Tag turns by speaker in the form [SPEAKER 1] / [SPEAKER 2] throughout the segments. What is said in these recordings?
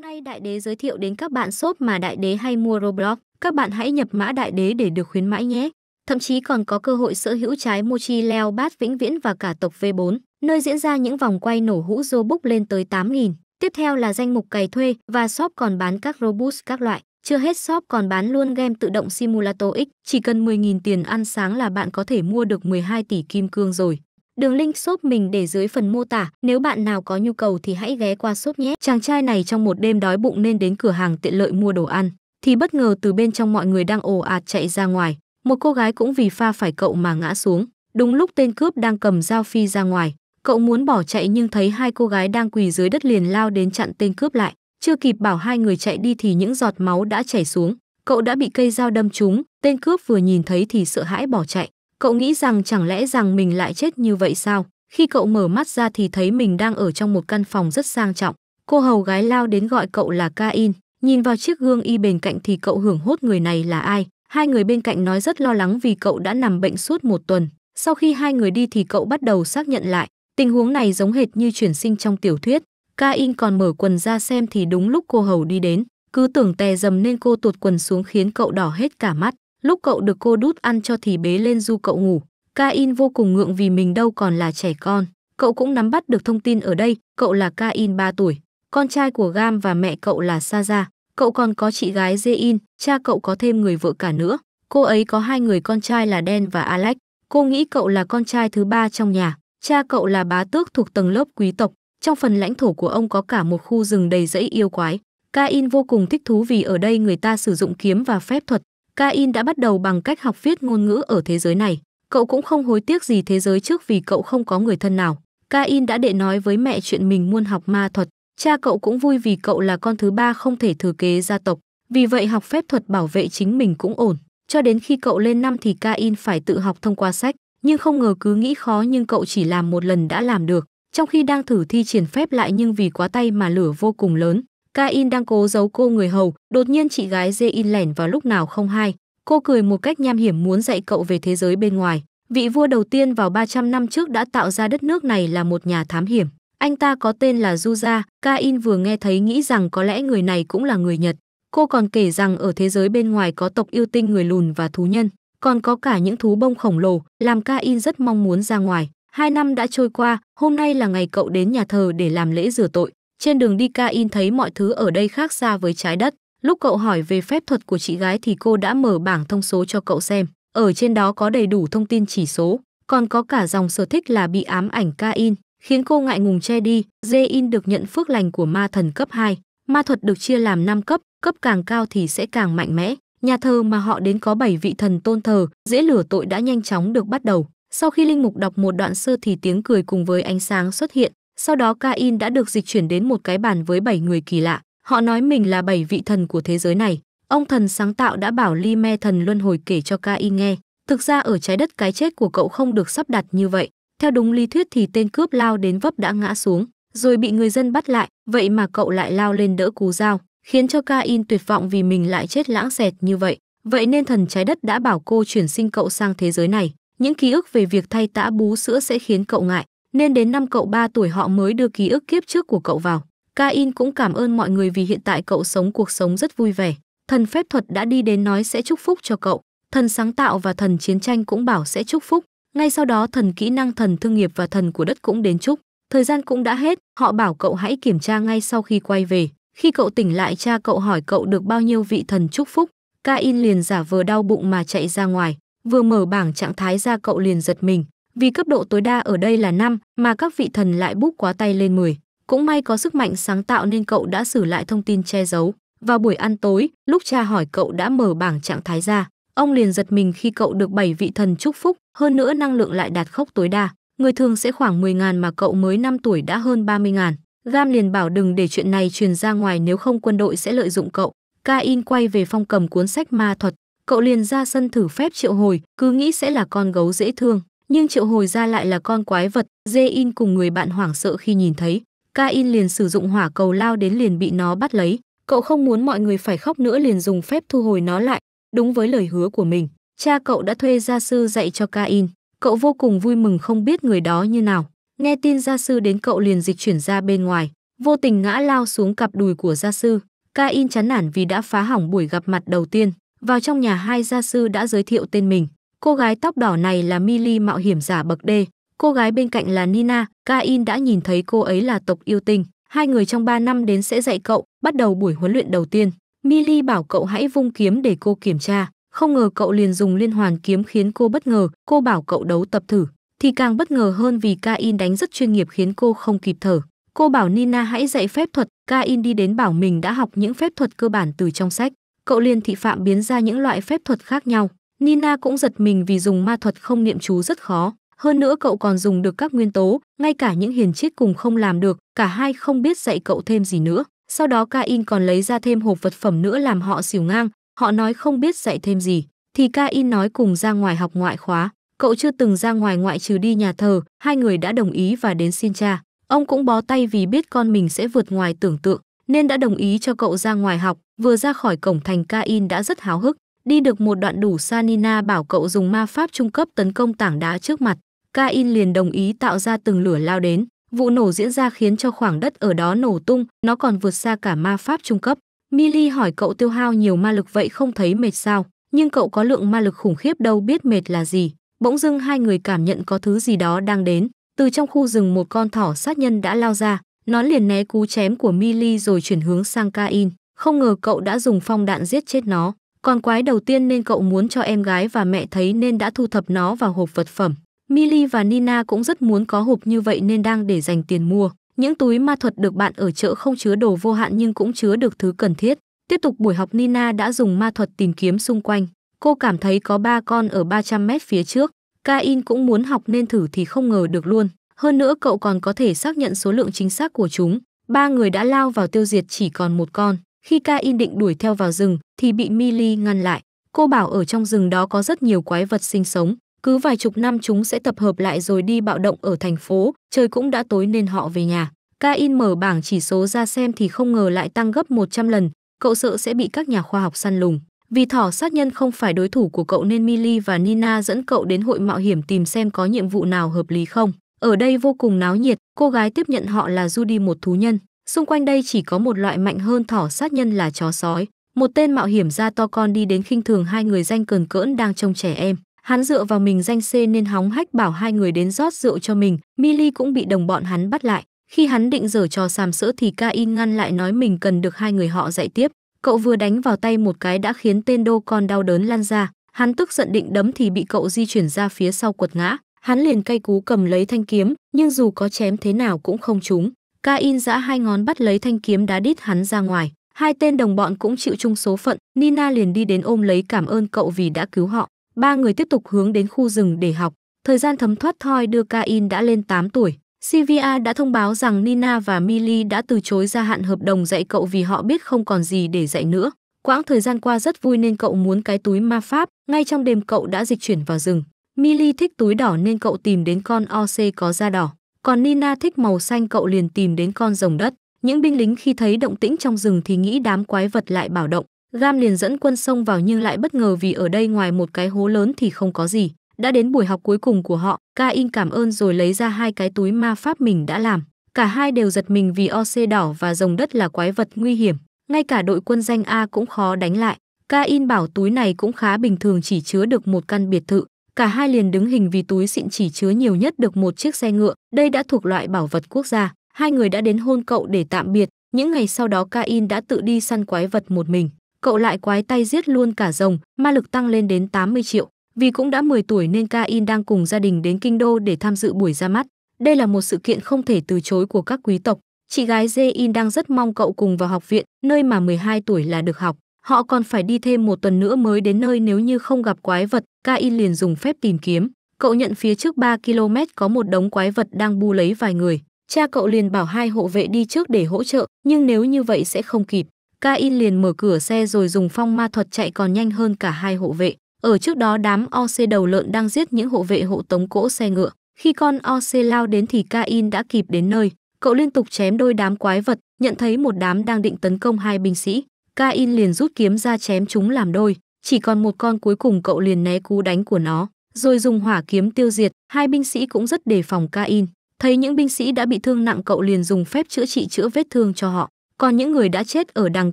[SPEAKER 1] nay Đại Đế giới thiệu đến các bạn shop mà Đại Đế hay mua Roblox. Các bạn hãy nhập mã Đại Đế để được khuyến mãi nhé. Thậm chí còn có cơ hội sở hữu trái Mochi Leo Bát Vĩnh Viễn và cả tộc V4, nơi diễn ra những vòng quay nổ hũ Robux lên tới 8.000. Tiếp theo là danh mục cày thuê và shop còn bán các Robux các loại. Chưa hết shop còn bán luôn game tự động Simulator X, chỉ cần 10.000 tiền ăn sáng là bạn có thể mua được 12 tỷ kim cương rồi. Đường link shop mình để dưới phần mô tả, nếu bạn nào có nhu cầu thì hãy ghé qua shop nhé. Chàng trai này trong một đêm đói bụng nên đến cửa hàng tiện lợi mua đồ ăn, thì bất ngờ từ bên trong mọi người đang ồ ạt chạy ra ngoài, một cô gái cũng vì pha phải cậu mà ngã xuống. Đúng lúc tên cướp đang cầm dao phi ra ngoài, cậu muốn bỏ chạy nhưng thấy hai cô gái đang quỳ dưới đất liền lao đến chặn tên cướp lại. Chưa kịp bảo hai người chạy đi thì những giọt máu đã chảy xuống, cậu đã bị cây dao đâm trúng, tên cướp vừa nhìn thấy thì sợ hãi bỏ chạy. Cậu nghĩ rằng chẳng lẽ rằng mình lại chết như vậy sao? Khi cậu mở mắt ra thì thấy mình đang ở trong một căn phòng rất sang trọng. Cô hầu gái lao đến gọi cậu là Cain. Nhìn vào chiếc gương y bên cạnh thì cậu hưởng hốt người này là ai. Hai người bên cạnh nói rất lo lắng vì cậu đã nằm bệnh suốt một tuần. Sau khi hai người đi thì cậu bắt đầu xác nhận lại. Tình huống này giống hệt như chuyển sinh trong tiểu thuyết. Cain còn mở quần ra xem thì đúng lúc cô hầu đi đến. Cứ tưởng tè dầm nên cô tuột quần xuống khiến cậu đỏ hết cả mắt. Lúc cậu được cô đút ăn cho thì bế lên du cậu ngủ. Cain vô cùng ngượng vì mình đâu còn là trẻ con. Cậu cũng nắm bắt được thông tin ở đây, cậu là Cain 3 tuổi, con trai của Gam và mẹ cậu là Saza. Cậu còn có chị gái Zein. cha cậu có thêm người vợ cả nữa. Cô ấy có hai người con trai là Dan và Alex. Cô nghĩ cậu là con trai thứ ba trong nhà. Cha cậu là bá tước thuộc tầng lớp quý tộc. Trong phần lãnh thổ của ông có cả một khu rừng đầy rẫy yêu quái. Cain vô cùng thích thú vì ở đây người ta sử dụng kiếm và phép thuật, Cain đã bắt đầu bằng cách học viết ngôn ngữ ở thế giới này. Cậu cũng không hối tiếc gì thế giới trước vì cậu không có người thân nào. Cain đã đệ nói với mẹ chuyện mình muốn học ma thuật. Cha cậu cũng vui vì cậu là con thứ ba không thể thừa kế gia tộc. Vì vậy học phép thuật bảo vệ chính mình cũng ổn. Cho đến khi cậu lên năm thì Cain phải tự học thông qua sách. Nhưng không ngờ cứ nghĩ khó nhưng cậu chỉ làm một lần đã làm được. Trong khi đang thử thi triển phép lại nhưng vì quá tay mà lửa vô cùng lớn, Cain đang cố giấu cô người hầu, đột nhiên chị gái Zein lẻn vào lúc nào không hay. Cô cười một cách nham hiểm muốn dạy cậu về thế giới bên ngoài. Vị vua đầu tiên vào 300 năm trước đã tạo ra đất nước này là một nhà thám hiểm. Anh ta có tên là Juza, Cain vừa nghe thấy nghĩ rằng có lẽ người này cũng là người Nhật. Cô còn kể rằng ở thế giới bên ngoài có tộc yêu tinh người lùn và thú nhân, còn có cả những thú bông khổng lồ, làm Cain rất mong muốn ra ngoài. Hai năm đã trôi qua, hôm nay là ngày cậu đến nhà thờ để làm lễ rửa tội. Trên đường đi Cain thấy mọi thứ ở đây khác xa với trái đất. Lúc cậu hỏi về phép thuật của chị gái thì cô đã mở bảng thông số cho cậu xem. Ở trên đó có đầy đủ thông tin chỉ số, còn có cả dòng sở thích là bị ám ảnh Cain, khiến cô ngại ngùng che đi. Zein được nhận phước lành của ma thần cấp 2. Ma thuật được chia làm 5 cấp, cấp càng cao thì sẽ càng mạnh mẽ. Nhà thờ mà họ đến có 7 vị thần tôn thờ, dễ lửa tội đã nhanh chóng được bắt đầu. Sau khi Linh Mục đọc một đoạn sơ thì tiếng cười cùng với ánh sáng xuất hiện, sau đó Cain đã được dịch chuyển đến một cái bàn với bảy người kỳ lạ. Họ nói mình là bảy vị thần của thế giới này. Ông thần sáng tạo đã bảo Li Me thần luân hồi kể cho Cain nghe. Thực ra ở trái đất cái chết của cậu không được sắp đặt như vậy. Theo đúng lý thuyết thì tên cướp lao đến vấp đã ngã xuống, rồi bị người dân bắt lại, vậy mà cậu lại lao lên đỡ cú dao, khiến cho Cain tuyệt vọng vì mình lại chết lãng xẹt như vậy. Vậy nên thần trái đất đã bảo cô chuyển sinh cậu sang thế giới này. Những ký ức về việc thay tã bú sữa sẽ khiến cậu ngại, nên đến năm cậu 3 tuổi họ mới đưa ký ức kiếp trước của cậu vào. Cain cũng cảm ơn mọi người vì hiện tại cậu sống cuộc sống rất vui vẻ. Thần phép thuật đã đi đến nói sẽ chúc phúc cho cậu. Thần sáng tạo và thần chiến tranh cũng bảo sẽ chúc phúc. Ngay sau đó thần kỹ năng, thần thương nghiệp và thần của đất cũng đến chúc. Thời gian cũng đã hết, họ bảo cậu hãy kiểm tra ngay sau khi quay về. Khi cậu tỉnh lại cha cậu hỏi cậu được bao nhiêu vị thần chúc phúc. Cain liền giả vờ đau bụng mà chạy ra ngoài. Vừa mở bảng trạng thái ra cậu liền giật mình. Vì cấp độ tối đa ở đây là 5 mà các vị thần lại búp quá tay lên 10. Cũng may có sức mạnh sáng tạo nên cậu đã xử lại thông tin che giấu. Vào buổi ăn tối, lúc cha hỏi cậu đã mở bảng trạng thái ra, ông liền giật mình khi cậu được 7 vị thần chúc phúc, hơn nữa năng lượng lại đạt khốc tối đa. Người thường sẽ khoảng 10 ngàn mà cậu mới 5 tuổi đã hơn 30 ngàn. Gam liền bảo đừng để chuyện này truyền ra ngoài nếu không quân đội sẽ lợi dụng cậu. Cain quay về phong cầm cuốn sách ma thuật, cậu liền ra sân thử phép triệu hồi, cứ nghĩ sẽ là con gấu dễ thương nhưng triệu hồi ra lại là con quái vật dê in cùng người bạn hoảng sợ khi nhìn thấy ca in liền sử dụng hỏa cầu lao đến liền bị nó bắt lấy cậu không muốn mọi người phải khóc nữa liền dùng phép thu hồi nó lại đúng với lời hứa của mình cha cậu đã thuê gia sư dạy cho ca in cậu vô cùng vui mừng không biết người đó như nào nghe tin gia sư đến cậu liền dịch chuyển ra bên ngoài vô tình ngã lao xuống cặp đùi của gia sư ca in chán nản vì đã phá hỏng buổi gặp mặt đầu tiên vào trong nhà hai gia sư đã giới thiệu tên mình Cô gái tóc đỏ này là Millie mạo hiểm giả bậc D. Cô gái bên cạnh là Nina, Cain đã nhìn thấy cô ấy là tộc yêu tinh. Hai người trong 3 năm đến sẽ dạy cậu, bắt đầu buổi huấn luyện đầu tiên. Millie bảo cậu hãy vung kiếm để cô kiểm tra. Không ngờ cậu liền dùng liên hoàn kiếm khiến cô bất ngờ, cô bảo cậu đấu tập thử. Thì càng bất ngờ hơn vì Cain đánh rất chuyên nghiệp khiến cô không kịp thở. Cô bảo Nina hãy dạy phép thuật, Cain đi đến bảo mình đã học những phép thuật cơ bản từ trong sách. Cậu liền thị phạm biến ra những loại phép thuật khác nhau. Nina cũng giật mình vì dùng ma thuật không niệm chú rất khó. Hơn nữa cậu còn dùng được các nguyên tố, ngay cả những hiền triết cùng không làm được, cả hai không biết dạy cậu thêm gì nữa. Sau đó Cain còn lấy ra thêm hộp vật phẩm nữa làm họ xỉu ngang, họ nói không biết dạy thêm gì. Thì Cain nói cùng ra ngoài học ngoại khóa, cậu chưa từng ra ngoài ngoại trừ đi nhà thờ, hai người đã đồng ý và đến xin cha. Ông cũng bó tay vì biết con mình sẽ vượt ngoài tưởng tượng, nên đã đồng ý cho cậu ra ngoài học, vừa ra khỏi cổng thành Cain đã rất háo hức. Đi được một đoạn đủ xa Nina bảo cậu dùng ma pháp trung cấp tấn công tảng đá trước mặt. Cain liền đồng ý tạo ra từng lửa lao đến. Vụ nổ diễn ra khiến cho khoảng đất ở đó nổ tung, nó còn vượt xa cả ma pháp trung cấp. Millie hỏi cậu tiêu hao nhiều ma lực vậy không thấy mệt sao, nhưng cậu có lượng ma lực khủng khiếp đâu biết mệt là gì. Bỗng dưng hai người cảm nhận có thứ gì đó đang đến. Từ trong khu rừng một con thỏ sát nhân đã lao ra, nó liền né cú chém của Millie rồi chuyển hướng sang Cain. Không ngờ cậu đã dùng phong đạn giết chết nó. Con quái đầu tiên nên cậu muốn cho em gái và mẹ thấy nên đã thu thập nó vào hộp vật phẩm. Milly và Nina cũng rất muốn có hộp như vậy nên đang để dành tiền mua. Những túi ma thuật được bạn ở chợ không chứa đồ vô hạn nhưng cũng chứa được thứ cần thiết. Tiếp tục buổi học Nina đã dùng ma thuật tìm kiếm xung quanh. Cô cảm thấy có ba con ở 300 mét phía trước. Cain cũng muốn học nên thử thì không ngờ được luôn. Hơn nữa cậu còn có thể xác nhận số lượng chính xác của chúng. Ba người đã lao vào tiêu diệt chỉ còn một con. Khi Cain định đuổi theo vào rừng thì bị Milly ngăn lại. Cô bảo ở trong rừng đó có rất nhiều quái vật sinh sống, cứ vài chục năm chúng sẽ tập hợp lại rồi đi bạo động ở thành phố, trời cũng đã tối nên họ về nhà. Cain mở bảng chỉ số ra xem thì không ngờ lại tăng gấp 100 lần, cậu sợ sẽ bị các nhà khoa học săn lùng. Vì thỏ sát nhân không phải đối thủ của cậu nên Milly và Nina dẫn cậu đến hội mạo hiểm tìm xem có nhiệm vụ nào hợp lý không. Ở đây vô cùng náo nhiệt, cô gái tiếp nhận họ là Judy một thú nhân. Xung quanh đây chỉ có một loại mạnh hơn thỏ sát nhân là chó sói. Một tên mạo hiểm ra to con đi đến khinh thường hai người danh cờn cỡn đang trông trẻ em. Hắn dựa vào mình danh xê nên hóng hách bảo hai người đến rót rượu cho mình. Milly cũng bị đồng bọn hắn bắt lại. Khi hắn định dở trò sàm sỡ thì Cain ngăn lại nói mình cần được hai người họ dạy tiếp. Cậu vừa đánh vào tay một cái đã khiến tên đô con đau đớn lan ra. Hắn tức giận định đấm thì bị cậu di chuyển ra phía sau quật ngã. Hắn liền cay cú cầm lấy thanh kiếm, nhưng dù có chém thế nào cũng không trúng. Cain giã hai ngón bắt lấy thanh kiếm đá đít hắn ra ngoài. Hai tên đồng bọn cũng chịu chung số phận, Nina liền đi đến ôm lấy cảm ơn cậu vì đã cứu họ. Ba người tiếp tục hướng đến khu rừng để học. Thời gian thấm thoát thoi đưa Cain đã lên 8 tuổi. CVA đã thông báo rằng Nina và Millie đã từ chối gia hạn hợp đồng dạy cậu vì họ biết không còn gì để dạy nữa. Quãng thời gian qua rất vui nên cậu muốn cái túi ma pháp, ngay trong đêm cậu đã dịch chuyển vào rừng. Millie thích túi đỏ nên cậu tìm đến con OC có da đỏ. Còn Nina thích màu xanh cậu liền tìm đến con rồng đất. Những binh lính khi thấy động tĩnh trong rừng thì nghĩ đám quái vật lại bảo động. Gam liền dẫn quân sông vào nhưng lại bất ngờ vì ở đây ngoài một cái hố lớn thì không có gì. Đã đến buổi học cuối cùng của họ, Cain cảm ơn rồi lấy ra hai cái túi ma pháp mình đã làm. Cả hai đều giật mình vì OC đỏ và rồng đất là quái vật nguy hiểm. Ngay cả đội quân danh A cũng khó đánh lại. Cain bảo túi này cũng khá bình thường chỉ chứa được một căn biệt thự cả hai liền đứng hình vì túi xịn chỉ chứa nhiều nhất được một chiếc xe ngựa, đây đã thuộc loại bảo vật quốc gia. Hai người đã đến hôn cậu để tạm biệt, những ngày sau đó Cain đã tự đi săn quái vật một mình. Cậu lại quái tay giết luôn cả rồng, ma lực tăng lên đến 80 triệu. Vì cũng đã 10 tuổi nên Cain đang cùng gia đình đến kinh đô để tham dự buổi ra mắt. Đây là một sự kiện không thể từ chối của các quý tộc. Chị gái Jain đang rất mong cậu cùng vào học viện, nơi mà 12 tuổi là được học. Họ còn phải đi thêm một tuần nữa mới đến nơi nếu như không gặp quái vật, Cain liền dùng phép tìm kiếm. Cậu nhận phía trước 3 km có một đống quái vật đang bu lấy vài người. Cha cậu liền bảo hai hộ vệ đi trước để hỗ trợ, nhưng nếu như vậy sẽ không kịp. Cain liền mở cửa xe rồi dùng phong ma thuật chạy còn nhanh hơn cả hai hộ vệ. Ở trước đó đám OC đầu lợn đang giết những hộ vệ hộ tống cỗ xe ngựa. Khi con OC lao đến thì Cain đã kịp đến nơi. Cậu liên tục chém đôi đám quái vật, nhận thấy một đám đang định tấn công hai binh sĩ. Cain liền rút kiếm ra chém chúng làm đôi, chỉ còn một con cuối cùng cậu liền né cú đánh của nó, rồi dùng hỏa kiếm tiêu diệt, hai binh sĩ cũng rất đề phòng Cain. Thấy những binh sĩ đã bị thương nặng cậu liền dùng phép chữa trị chữa vết thương cho họ, còn những người đã chết ở đằng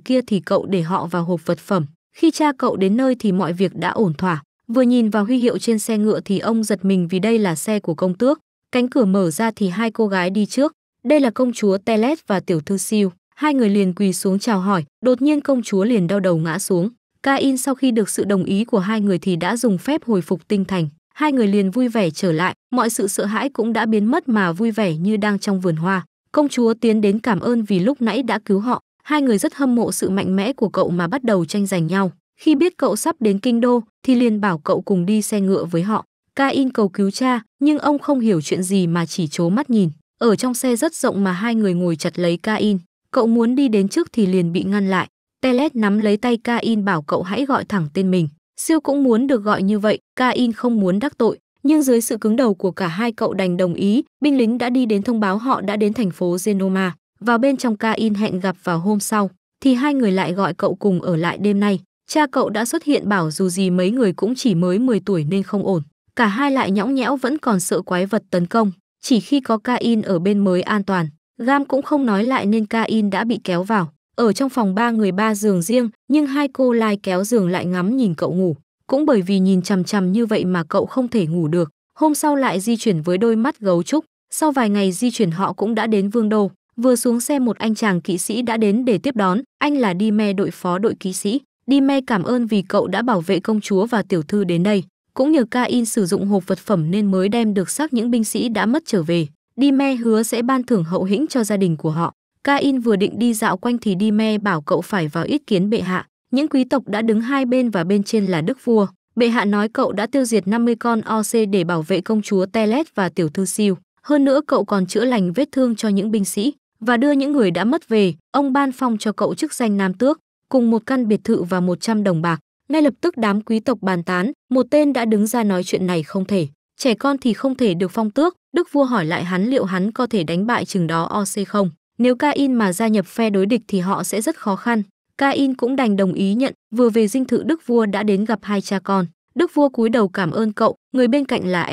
[SPEAKER 1] kia thì cậu để họ vào hộp vật phẩm. Khi cha cậu đến nơi thì mọi việc đã ổn thỏa, vừa nhìn vào huy hiệu trên xe ngựa thì ông giật mình vì đây là xe của công tước. Cánh cửa mở ra thì hai cô gái đi trước, đây là công chúa Telet và tiểu thư Siêu hai người liền quỳ xuống chào hỏi đột nhiên công chúa liền đau đầu ngã xuống ca in sau khi được sự đồng ý của hai người thì đã dùng phép hồi phục tinh thành hai người liền vui vẻ trở lại mọi sự sợ hãi cũng đã biến mất mà vui vẻ như đang trong vườn hoa công chúa tiến đến cảm ơn vì lúc nãy đã cứu họ hai người rất hâm mộ sự mạnh mẽ của cậu mà bắt đầu tranh giành nhau khi biết cậu sắp đến kinh đô thì liền bảo cậu cùng đi xe ngựa với họ ca in cầu cứu cha nhưng ông không hiểu chuyện gì mà chỉ trố mắt nhìn ở trong xe rất rộng mà hai người ngồi chặt lấy ca in Cậu muốn đi đến trước thì liền bị ngăn lại. Telet nắm lấy tay Cain bảo cậu hãy gọi thẳng tên mình. Siêu cũng muốn được gọi như vậy, Cain không muốn đắc tội, nhưng dưới sự cứng đầu của cả hai cậu đành đồng ý, binh lính đã đi đến thông báo họ đã đến thành phố Genoma. Vào bên trong Cain hẹn gặp vào hôm sau, thì hai người lại gọi cậu cùng ở lại đêm nay. Cha cậu đã xuất hiện bảo dù gì mấy người cũng chỉ mới 10 tuổi nên không ổn. Cả hai lại nhõng nhẽo vẫn còn sợ quái vật tấn công, chỉ khi có Cain ở bên mới an toàn. Gam cũng không nói lại nên Cain đã bị kéo vào. Ở trong phòng ba người ba giường riêng, nhưng hai cô lai kéo giường lại ngắm nhìn cậu ngủ. Cũng bởi vì nhìn chằm chằm như vậy mà cậu không thể ngủ được. Hôm sau lại di chuyển với đôi mắt gấu trúc. Sau vài ngày di chuyển họ cũng đã đến Vương Đô. Vừa xuống xe một anh chàng kỵ sĩ đã đến để tiếp đón. Anh là Đi Me đội phó đội kỵ sĩ. Đi Me cảm ơn vì cậu đã bảo vệ công chúa và tiểu thư đến đây. Cũng nhờ Cain sử dụng hộp vật phẩm nên mới đem được xác những binh sĩ đã mất trở về. Dime hứa sẽ ban thưởng hậu hĩnh cho gia đình của họ. Cain vừa định đi dạo quanh thì Dime bảo cậu phải vào ý kiến bệ hạ. Những quý tộc đã đứng hai bên và bên trên là đức vua. Bệ hạ nói cậu đã tiêu diệt 50 con OC để bảo vệ công chúa Telet và tiểu thư siêu. Hơn nữa cậu còn chữa lành vết thương cho những binh sĩ và đưa những người đã mất về. Ông ban phong cho cậu chức danh nam tước, cùng một căn biệt thự và 100 đồng bạc. Ngay lập tức đám quý tộc bàn tán, một tên đã đứng ra nói chuyện này không thể trẻ con thì không thể được phong tước đức vua hỏi lại hắn liệu hắn có thể đánh bại chừng đó oc không nếu cain mà gia nhập phe đối địch thì họ sẽ rất khó khăn cain cũng đành đồng ý nhận vừa về dinh thự đức vua đã đến gặp hai cha con đức vua cúi đầu cảm ơn cậu người bên cạnh là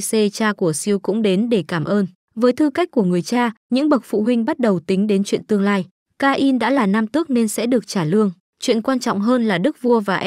[SPEAKER 1] ric cha của siêu cũng đến để cảm ơn với tư cách của người cha những bậc phụ huynh bắt đầu tính đến chuyện tương lai cain đã là nam tước nên sẽ được trả lương chuyện quan trọng hơn là đức vua và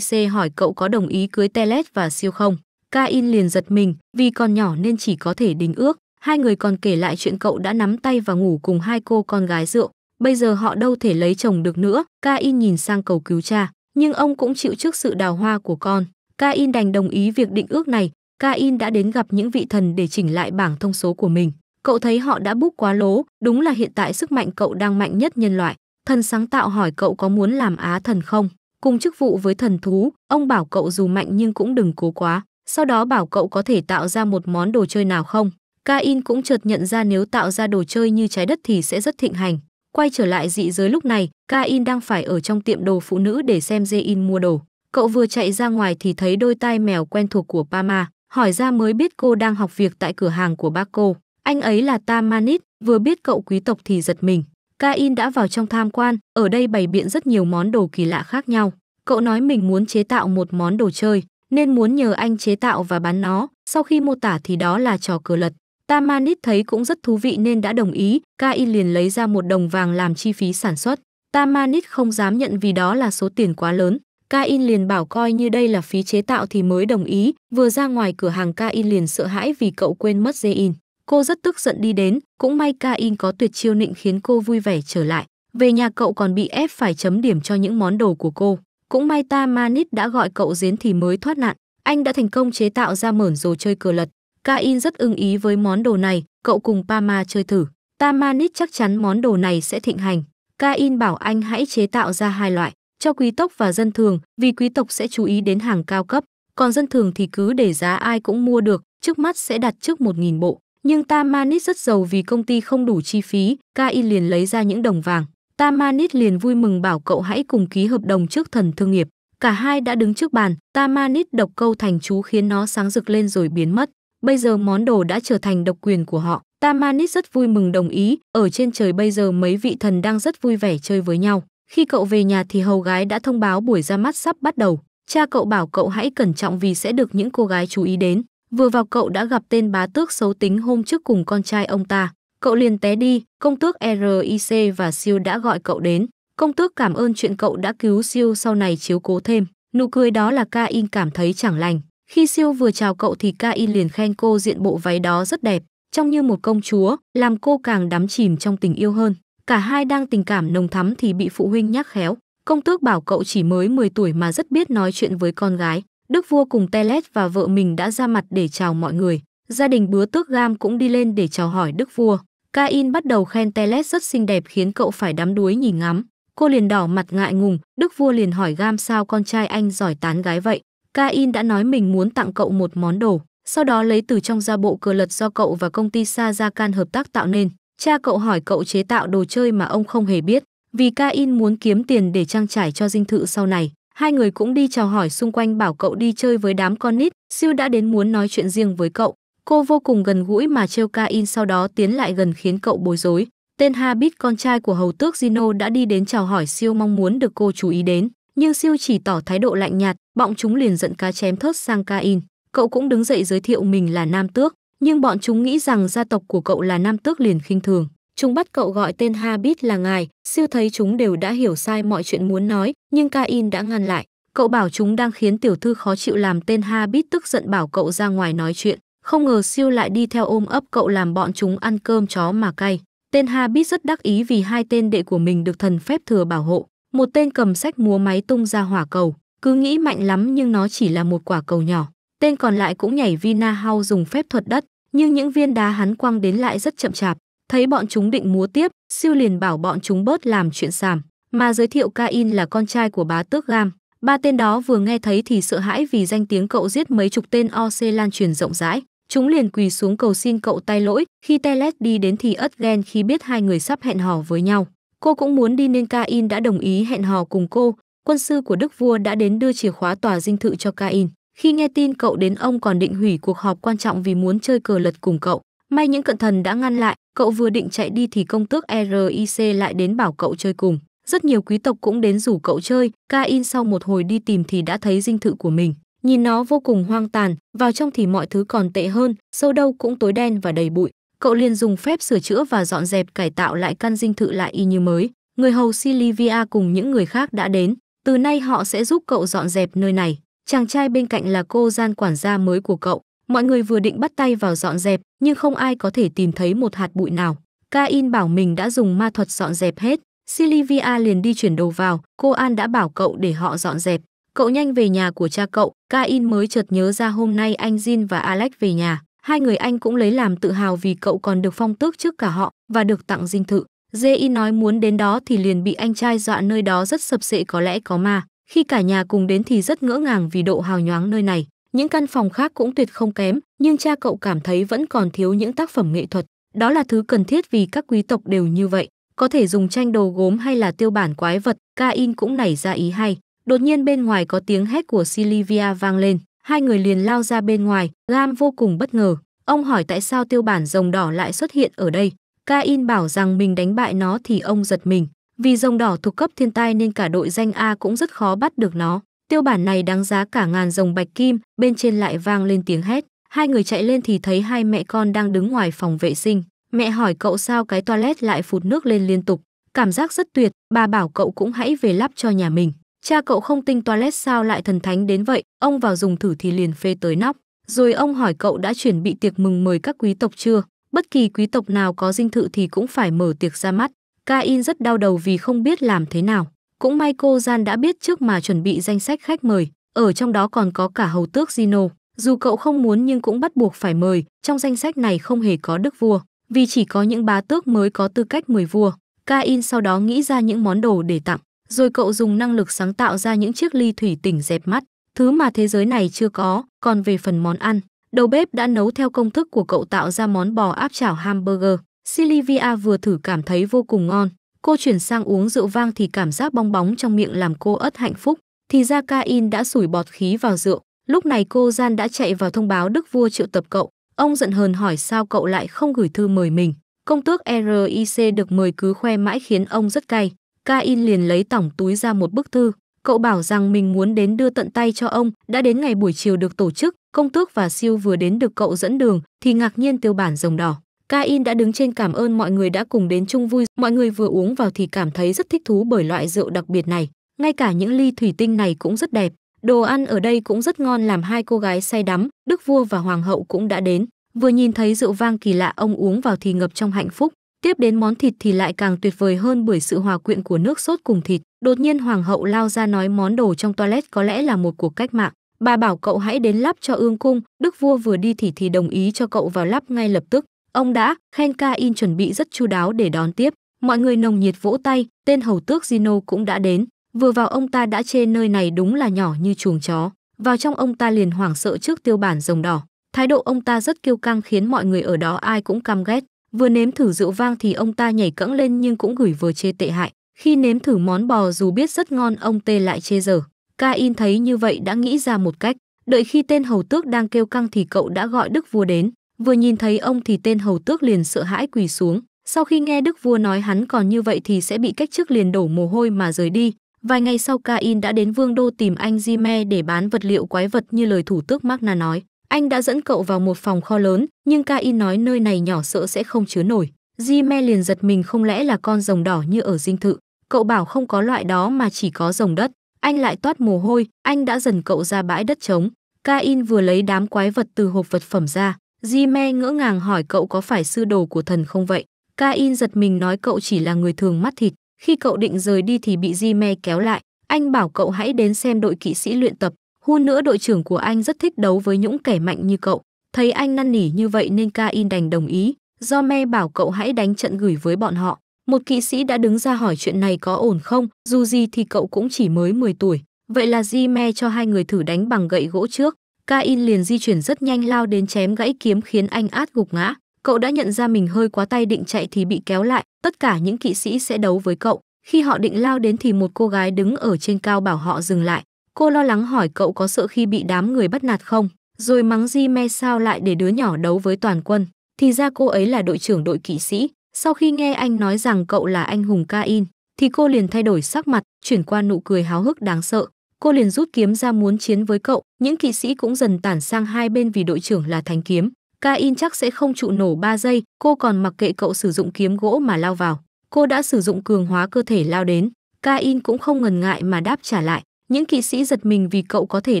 [SPEAKER 1] ric hỏi cậu có đồng ý cưới telet và siêu không Cain liền giật mình, vì còn nhỏ nên chỉ có thể đính ước. Hai người còn kể lại chuyện cậu đã nắm tay và ngủ cùng hai cô con gái rượu. Bây giờ họ đâu thể lấy chồng được nữa. Cain nhìn sang cầu cứu cha, nhưng ông cũng chịu trước sự đào hoa của con. Cain đành đồng ý việc định ước này. Cain đã đến gặp những vị thần để chỉnh lại bảng thông số của mình. Cậu thấy họ đã búc quá lố, đúng là hiện tại sức mạnh cậu đang mạnh nhất nhân loại. Thần sáng tạo hỏi cậu có muốn làm á thần không? Cùng chức vụ với thần thú, ông bảo cậu dù mạnh nhưng cũng đừng cố quá sau đó bảo cậu có thể tạo ra một món đồ chơi nào không. Cain cũng chợt nhận ra nếu tạo ra đồ chơi như trái đất thì sẽ rất thịnh hành. Quay trở lại dị giới lúc này, Cain đang phải ở trong tiệm đồ phụ nữ để xem Jein mua đồ. Cậu vừa chạy ra ngoài thì thấy đôi tai mèo quen thuộc của Pama, hỏi ra mới biết cô đang học việc tại cửa hàng của bác cô. Anh ấy là Tamanit, vừa biết cậu quý tộc thì giật mình. Cain đã vào trong tham quan, ở đây bày biện rất nhiều món đồ kỳ lạ khác nhau. Cậu nói mình muốn chế tạo một món đồ chơi, nên muốn nhờ anh chế tạo và bán nó. Sau khi mô tả thì đó là trò cờ lật. Tamanit thấy cũng rất thú vị nên đã đồng ý, Kai liền lấy ra một đồng vàng làm chi phí sản xuất. Tamanit không dám nhận vì đó là số tiền quá lớn. Kain liền bảo coi như đây là phí chế tạo thì mới đồng ý, vừa ra ngoài cửa hàng Kain liền sợ hãi vì cậu quên mất Zein. Cô rất tức giận đi đến, cũng may Kain có tuyệt chiêu nịnh khiến cô vui vẻ trở lại. Về nhà cậu còn bị ép phải chấm điểm cho những món đồ của cô. Cũng may ta Manit đã gọi cậu Giến thì mới thoát nạn. Anh đã thành công chế tạo ra mởn rồi chơi cờ lật. Cain rất ưng ý với món đồ này, cậu cùng Pama chơi thử. Ta Manit chắc chắn món đồ này sẽ thịnh hành. Cain bảo anh hãy chế tạo ra hai loại, cho quý tộc và dân thường, vì quý tộc sẽ chú ý đến hàng cao cấp, còn dân thường thì cứ để giá ai cũng mua được, trước mắt sẽ đặt trước một nghìn bộ. Nhưng ta Manit rất giàu vì công ty không đủ chi phí, Cain liền lấy ra những đồng vàng. Tamanit liền vui mừng bảo cậu hãy cùng ký hợp đồng trước thần thương nghiệp. Cả hai đã đứng trước bàn, Tamanit đọc câu thành chú khiến nó sáng rực lên rồi biến mất. Bây giờ món đồ đã trở thành độc quyền của họ. Tamanit rất vui mừng đồng ý, ở trên trời bây giờ mấy vị thần đang rất vui vẻ chơi với nhau. Khi cậu về nhà thì hầu gái đã thông báo buổi ra mắt sắp bắt đầu. Cha cậu bảo cậu hãy cẩn trọng vì sẽ được những cô gái chú ý đến. Vừa vào cậu đã gặp tên bá tước xấu tính hôm trước cùng con trai ông ta. Cậu liền té đi, công tước RIC và Siêu đã gọi cậu đến. Công tước cảm ơn chuyện cậu đã cứu Siêu sau này chiếu cố thêm. Nụ cười đó là Cain cảm thấy chẳng lành. Khi Siêu vừa chào cậu thì Cain liền khen cô diện bộ váy đó rất đẹp, trông như một công chúa, làm cô càng đắm chìm trong tình yêu hơn. Cả hai đang tình cảm nồng thắm thì bị phụ huynh nhắc khéo. Công tước bảo cậu chỉ mới 10 tuổi mà rất biết nói chuyện với con gái. Đức vua cùng Telet và vợ mình đã ra mặt để chào mọi người. Gia đình bứa tước Gam cũng đi lên để chào hỏi Đức vua. Cain bắt đầu khen Teles rất xinh đẹp khiến cậu phải đắm đuối nhìn ngắm. Cô liền đỏ mặt ngại ngùng, đức vua liền hỏi gam sao con trai anh giỏi tán gái vậy. Cain đã nói mình muốn tặng cậu một món đồ, sau đó lấy từ trong ra bộ cờ lật do cậu và công ty Sa Gia Can hợp tác tạo nên. Cha cậu hỏi cậu chế tạo đồ chơi mà ông không hề biết, vì Cain muốn kiếm tiền để trang trải cho dinh thự sau này. Hai người cũng đi chào hỏi xung quanh bảo cậu đi chơi với đám con nít, siêu đã đến muốn nói chuyện riêng với cậu. Cô vô cùng gần gũi mà trêu ca in sau đó tiến lại gần khiến cậu bối rối. Tên Habit con trai của hầu tước Zino đã đi đến chào hỏi siêu mong muốn được cô chú ý đến. Nhưng siêu chỉ tỏ thái độ lạnh nhạt, bọn chúng liền giận cá chém thớt sang Ca In. Cậu cũng đứng dậy giới thiệu mình là nam tước, nhưng bọn chúng nghĩ rằng gia tộc của cậu là nam tước liền khinh thường. Chúng bắt cậu gọi tên Habit là ngài, siêu thấy chúng đều đã hiểu sai mọi chuyện muốn nói, nhưng Ca In đã ngăn lại. Cậu bảo chúng đang khiến tiểu thư khó chịu làm tên Habit tức giận bảo cậu ra ngoài nói chuyện. Không ngờ siêu lại đi theo ôm ấp cậu làm bọn chúng ăn cơm chó mà cay. Tên Ha Habit rất đắc ý vì hai tên đệ của mình được thần phép thừa bảo hộ. Một tên cầm sách múa máy tung ra hỏa cầu, cứ nghĩ mạnh lắm nhưng nó chỉ là một quả cầu nhỏ. Tên còn lại cũng nhảy Vina hau dùng phép thuật đất, nhưng những viên đá hắn quăng đến lại rất chậm chạp. Thấy bọn chúng định múa tiếp, siêu liền bảo bọn chúng bớt làm chuyện sàm, mà giới thiệu Cain là con trai của bá tước Gam. Ba tên đó vừa nghe thấy thì sợ hãi vì danh tiếng cậu giết mấy chục tên OC lan truyền rộng rãi. Chúng liền quỳ xuống cầu xin cậu tay lỗi, khi Telet đi đến thì ất ghen khi biết hai người sắp hẹn hò với nhau. Cô cũng muốn đi nên Cain đã đồng ý hẹn hò cùng cô, quân sư của đức vua đã đến đưa chìa khóa tòa dinh thự cho Cain. Khi nghe tin cậu đến ông còn định hủy cuộc họp quan trọng vì muốn chơi cờ lật cùng cậu. May những cận thần đã ngăn lại, cậu vừa định chạy đi thì công tước RIC lại đến bảo cậu chơi cùng. Rất nhiều quý tộc cũng đến rủ cậu chơi, Cain sau một hồi đi tìm thì đã thấy dinh thự của mình nhìn nó vô cùng hoang tàn vào trong thì mọi thứ còn tệ hơn sâu đâu cũng tối đen và đầy bụi cậu liền dùng phép sửa chữa và dọn dẹp cải tạo lại căn dinh thự lại y như mới người hầu Silvia cùng những người khác đã đến từ nay họ sẽ giúp cậu dọn dẹp nơi này chàng trai bên cạnh là cô gian quản gia mới của cậu mọi người vừa định bắt tay vào dọn dẹp nhưng không ai có thể tìm thấy một hạt bụi nào Cain bảo mình đã dùng ma thuật dọn dẹp hết Silvia liền đi chuyển đồ vào cô an đã bảo cậu để họ dọn dẹp Cậu nhanh về nhà của cha cậu, Cain mới chợt nhớ ra hôm nay anh Jin và Alex về nhà. Hai người anh cũng lấy làm tự hào vì cậu còn được phong tước trước cả họ và được tặng dinh thự. Jae-in nói muốn đến đó thì liền bị anh trai dọa nơi đó rất sập sệ có lẽ có ma. Khi cả nhà cùng đến thì rất ngỡ ngàng vì độ hào nhoáng nơi này. Những căn phòng khác cũng tuyệt không kém, nhưng cha cậu cảm thấy vẫn còn thiếu những tác phẩm nghệ thuật. Đó là thứ cần thiết vì các quý tộc đều như vậy. Có thể dùng tranh đồ gốm hay là tiêu bản quái vật, Cain cũng nảy ra ý hay. Đột nhiên bên ngoài có tiếng hét của Silvia vang lên, hai người liền lao ra bên ngoài, Lam vô cùng bất ngờ. Ông hỏi tại sao tiêu bản rồng đỏ lại xuất hiện ở đây. Cain bảo rằng mình đánh bại nó thì ông giật mình. Vì rồng đỏ thuộc cấp thiên tai nên cả đội danh A cũng rất khó bắt được nó. Tiêu bản này đáng giá cả ngàn rồng bạch kim, bên trên lại vang lên tiếng hét. Hai người chạy lên thì thấy hai mẹ con đang đứng ngoài phòng vệ sinh. Mẹ hỏi cậu sao cái toilet lại phụt nước lên liên tục. Cảm giác rất tuyệt, bà bảo cậu cũng hãy về lắp cho nhà mình. Cha cậu không tin toilet sao lại thần thánh đến vậy, ông vào dùng thử thì liền phê tới nóc. Rồi ông hỏi cậu đã chuẩn bị tiệc mừng mời các quý tộc chưa? Bất kỳ quý tộc nào có dinh thự thì cũng phải mở tiệc ra mắt. Cain rất đau đầu vì không biết làm thế nào. Cũng may cô Gian đã biết trước mà chuẩn bị danh sách khách mời. Ở trong đó còn có cả hầu tước Zino. Dù cậu không muốn nhưng cũng bắt buộc phải mời, trong danh sách này không hề có đức vua, vì chỉ có những bá tước mới có tư cách mời vua. Cain sau đó nghĩ ra những món đồ để tặng, rồi cậu dùng năng lực sáng tạo ra những chiếc ly thủy tinh dẹp mắt, thứ mà thế giới này chưa có, còn về phần món ăn, đầu bếp đã nấu theo công thức của cậu tạo ra món bò áp chảo hamburger. Silvia vừa thử cảm thấy vô cùng ngon, cô chuyển sang uống rượu vang thì cảm giác bong bóng trong miệng làm cô ớt hạnh phúc, thì ra Cain đã sủi bọt khí vào rượu. Lúc này cô Gian đã chạy vào thông báo Đức vua triệu tập cậu, ông giận hờn hỏi sao cậu lại không gửi thư mời mình. Công tước RIC được mời cứ khoe mãi khiến ông rất cay. Cain liền lấy tổng túi ra một bức thư. Cậu bảo rằng mình muốn đến đưa tận tay cho ông, đã đến ngày buổi chiều được tổ chức, công tước và siêu vừa đến được cậu dẫn đường, thì ngạc nhiên tiêu bản rồng đỏ. Cain đã đứng trên cảm ơn mọi người đã cùng đến chung vui, mọi người vừa uống vào thì cảm thấy rất thích thú bởi loại rượu đặc biệt này. Ngay cả những ly thủy tinh này cũng rất đẹp, đồ ăn ở đây cũng rất ngon làm hai cô gái say đắm, đức vua và hoàng hậu cũng đã đến. Vừa nhìn thấy rượu vang kỳ lạ ông uống vào thì ngập trong hạnh phúc, Tiếp đến món thịt thì lại càng tuyệt vời hơn bởi sự hòa quyện của nước sốt cùng thịt. Đột nhiên hoàng hậu lao ra nói món đồ trong toilet có lẽ là một cuộc cách mạng. Bà bảo cậu hãy đến lắp cho ương cung, đức vua vừa đi thì thì đồng ý cho cậu vào lắp ngay lập tức. Ông đã, khen ca in chuẩn bị rất chu đáo để đón tiếp. Mọi người nồng nhiệt vỗ tay, tên hầu tước Gino cũng đã đến. Vừa vào ông ta đã chê nơi này đúng là nhỏ như chuồng chó. Vào trong ông ta liền hoảng sợ trước tiêu bản rồng đỏ. Thái độ ông ta rất kiêu căng khiến mọi người ở đó ai cũng căm ghét. Vừa nếm thử rượu vang thì ông ta nhảy cẫng lên nhưng cũng gửi vừa chê tệ hại. Khi nếm thử món bò dù biết rất ngon ông tê lại chê dở. Ca in thấy như vậy đã nghĩ ra một cách. Đợi khi tên hầu tước đang kêu căng thì cậu đã gọi đức vua đến. Vừa nhìn thấy ông thì tên hầu tước liền sợ hãi quỳ xuống. Sau khi nghe đức vua nói hắn còn như vậy thì sẽ bị cách chức liền đổ mồ hôi mà rời đi. Vài ngày sau Cain đã đến vương đô tìm anh Jime để bán vật liệu quái vật như lời thủ tước Magna nói. Anh đã dẫn cậu vào một phòng kho lớn, nhưng Cain nói nơi này nhỏ sợ sẽ không chứa nổi. Jime liền giật mình không lẽ là con rồng đỏ như ở dinh thự. Cậu bảo không có loại đó mà chỉ có rồng đất. Anh lại toát mồ hôi, anh đã dần cậu ra bãi đất trống. Cain vừa lấy đám quái vật từ hộp vật phẩm ra. Jime ngỡ ngàng hỏi cậu có phải sư đồ của thần không vậy. Cain giật mình nói cậu chỉ là người thường mắt thịt. Khi cậu định rời đi thì bị Jime kéo lại. Anh bảo cậu hãy đến xem đội kỵ sĩ luyện tập. Hơn nữa đội trưởng của anh rất thích đấu với những kẻ mạnh như cậu. Thấy anh năn nỉ như vậy nên Cain đành đồng ý, do me bảo cậu hãy đánh trận gửi với bọn họ. Một kỵ sĩ đã đứng ra hỏi chuyện này có ổn không, dù gì thì cậu cũng chỉ mới 10 tuổi. Vậy là di me cho hai người thử đánh bằng gậy gỗ trước. Cain liền di chuyển rất nhanh lao đến chém gãy kiếm khiến anh át gục ngã. Cậu đã nhận ra mình hơi quá tay định chạy thì bị kéo lại, tất cả những kỵ sĩ sẽ đấu với cậu. Khi họ định lao đến thì một cô gái đứng ở trên cao bảo họ dừng lại, Cô lo lắng hỏi cậu có sợ khi bị đám người bắt nạt không, rồi mắng Di Me sao lại để đứa nhỏ đấu với toàn quân. Thì ra cô ấy là đội trưởng đội kỵ sĩ. Sau khi nghe anh nói rằng cậu là anh hùng Cain, thì cô liền thay đổi sắc mặt, chuyển qua nụ cười háo hức đáng sợ. Cô liền rút kiếm ra muốn chiến với cậu, những kỵ sĩ cũng dần tản sang hai bên vì đội trưởng là thánh kiếm. Cain chắc sẽ không trụ nổ 3 giây, cô còn mặc kệ cậu sử dụng kiếm gỗ mà lao vào. Cô đã sử dụng cường hóa cơ thể lao đến, Cain cũng không ngần ngại mà đáp trả lại, những kỵ sĩ giật mình vì cậu có thể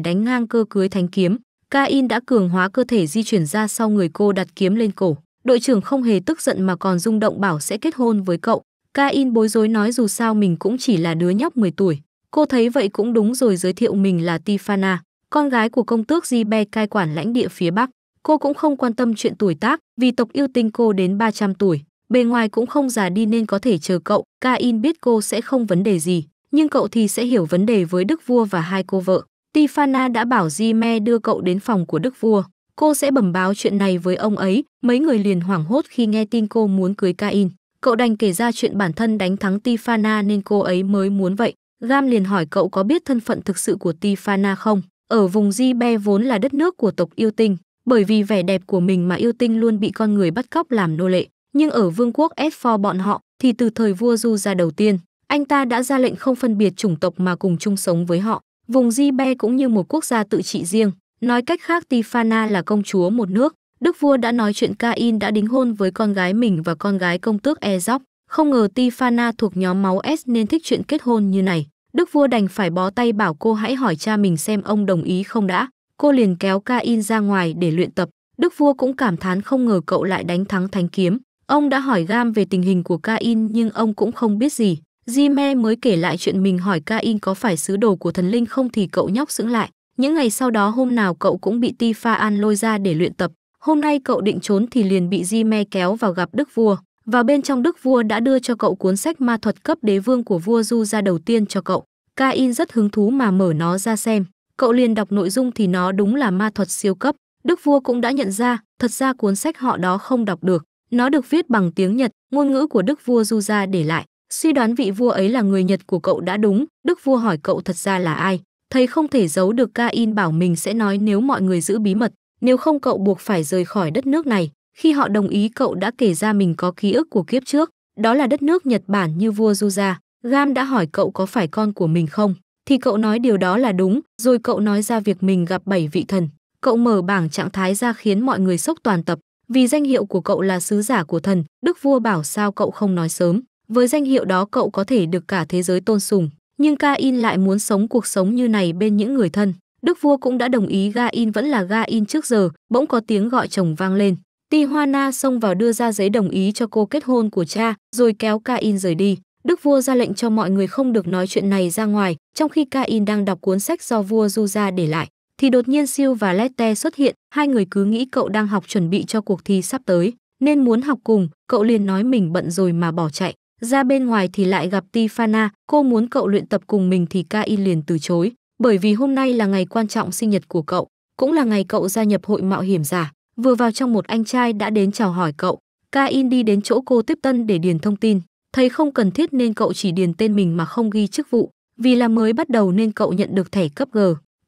[SPEAKER 1] đánh ngang cơ cưới thánh kiếm. Cain đã cường hóa cơ thể di chuyển ra sau người cô đặt kiếm lên cổ. Đội trưởng không hề tức giận mà còn rung động bảo sẽ kết hôn với cậu. Cain bối rối nói dù sao mình cũng chỉ là đứa nhóc 10 tuổi. Cô thấy vậy cũng đúng rồi giới thiệu mình là Tifana, con gái của công tước Gibe cai quản lãnh địa phía Bắc. Cô cũng không quan tâm chuyện tuổi tác, vì tộc yêu tinh cô đến 300 tuổi. Bề ngoài cũng không già đi nên có thể chờ cậu, Cain biết cô sẽ không vấn đề gì nhưng cậu thì sẽ hiểu vấn đề với đức vua và hai cô vợ. Tifana đã bảo Jime đưa cậu đến phòng của đức vua. Cô sẽ bẩm báo chuyện này với ông ấy, mấy người liền hoảng hốt khi nghe tin cô muốn cưới Cain. Cậu đành kể ra chuyện bản thân đánh thắng Tifana nên cô ấy mới muốn vậy. Gam liền hỏi cậu có biết thân phận thực sự của Tifana không? Ở vùng Di Be vốn là đất nước của tộc yêu tinh, bởi vì vẻ đẹp của mình mà yêu tinh luôn bị con người bắt cóc làm nô lệ. Nhưng ở vương quốc S4 bọn họ thì từ thời vua Du ra đầu tiên, anh ta đã ra lệnh không phân biệt chủng tộc mà cùng chung sống với họ. Vùng Gibe cũng như một quốc gia tự trị riêng. Nói cách khác Tifana là công chúa một nước. Đức vua đã nói chuyện Cain đã đính hôn với con gái mình và con gái công tước Ezop. Không ngờ Tifana thuộc nhóm máu S nên thích chuyện kết hôn như này. Đức vua đành phải bó tay bảo cô hãy hỏi cha mình xem ông đồng ý không đã. Cô liền kéo Cain ra ngoài để luyện tập. Đức vua cũng cảm thán không ngờ cậu lại đánh thắng thánh kiếm. Ông đã hỏi Gam về tình hình của Cain nhưng ông cũng không biết gì. Jime mới kể lại chuyện mình hỏi Cain có phải sứ đồ của thần linh không thì cậu nhóc sững lại. Những ngày sau đó hôm nào cậu cũng bị Tifa An lôi ra để luyện tập. Hôm nay cậu định trốn thì liền bị Jime kéo vào gặp đức vua. Và bên trong đức vua đã đưa cho cậu cuốn sách ma thuật cấp đế vương của vua Du ra đầu tiên cho cậu. Cain rất hứng thú mà mở nó ra xem. Cậu liền đọc nội dung thì nó đúng là ma thuật siêu cấp. Đức vua cũng đã nhận ra, thật ra cuốn sách họ đó không đọc được. Nó được viết bằng tiếng Nhật, ngôn ngữ của đức vua Du ra để lại. Suy đoán vị vua ấy là người Nhật của cậu đã đúng, đức vua hỏi cậu thật ra là ai. Thầy không thể giấu được Cain bảo mình sẽ nói nếu mọi người giữ bí mật, nếu không cậu buộc phải rời khỏi đất nước này. Khi họ đồng ý cậu đã kể ra mình có ký ức của kiếp trước, đó là đất nước Nhật Bản như vua Juza. Gam đã hỏi cậu có phải con của mình không, thì cậu nói điều đó là đúng, rồi cậu nói ra việc mình gặp bảy vị thần. Cậu mở bảng trạng thái ra khiến mọi người sốc toàn tập, vì danh hiệu của cậu là sứ giả của thần, đức vua bảo sao cậu không nói sớm. Với danh hiệu đó cậu có thể được cả thế giới tôn sùng, nhưng Cain lại muốn sống cuộc sống như này bên những người thân. Đức vua cũng đã đồng ý Gain vẫn là Gain trước giờ, bỗng có tiếng gọi chồng vang lên. Tijuana xông vào đưa ra giấy đồng ý cho cô kết hôn của cha, rồi kéo Cain rời đi. Đức vua ra lệnh cho mọi người không được nói chuyện này ra ngoài, trong khi Cain đang đọc cuốn sách do vua Juza để lại, thì đột nhiên Siêu và Lette xuất hiện, hai người cứ nghĩ cậu đang học chuẩn bị cho cuộc thi sắp tới, nên muốn học cùng, cậu liền nói mình bận rồi mà bỏ chạy. Ra bên ngoài thì lại gặp Tifana, cô muốn cậu luyện tập cùng mình thì Kain liền từ chối, bởi vì hôm nay là ngày quan trọng sinh nhật của cậu, cũng là ngày cậu gia nhập hội mạo hiểm giả. Vừa vào trong một anh trai đã đến chào hỏi cậu, Kain đi đến chỗ cô tiếp tân để điền thông tin, thấy không cần thiết nên cậu chỉ điền tên mình mà không ghi chức vụ, vì là mới bắt đầu nên cậu nhận được thẻ cấp G.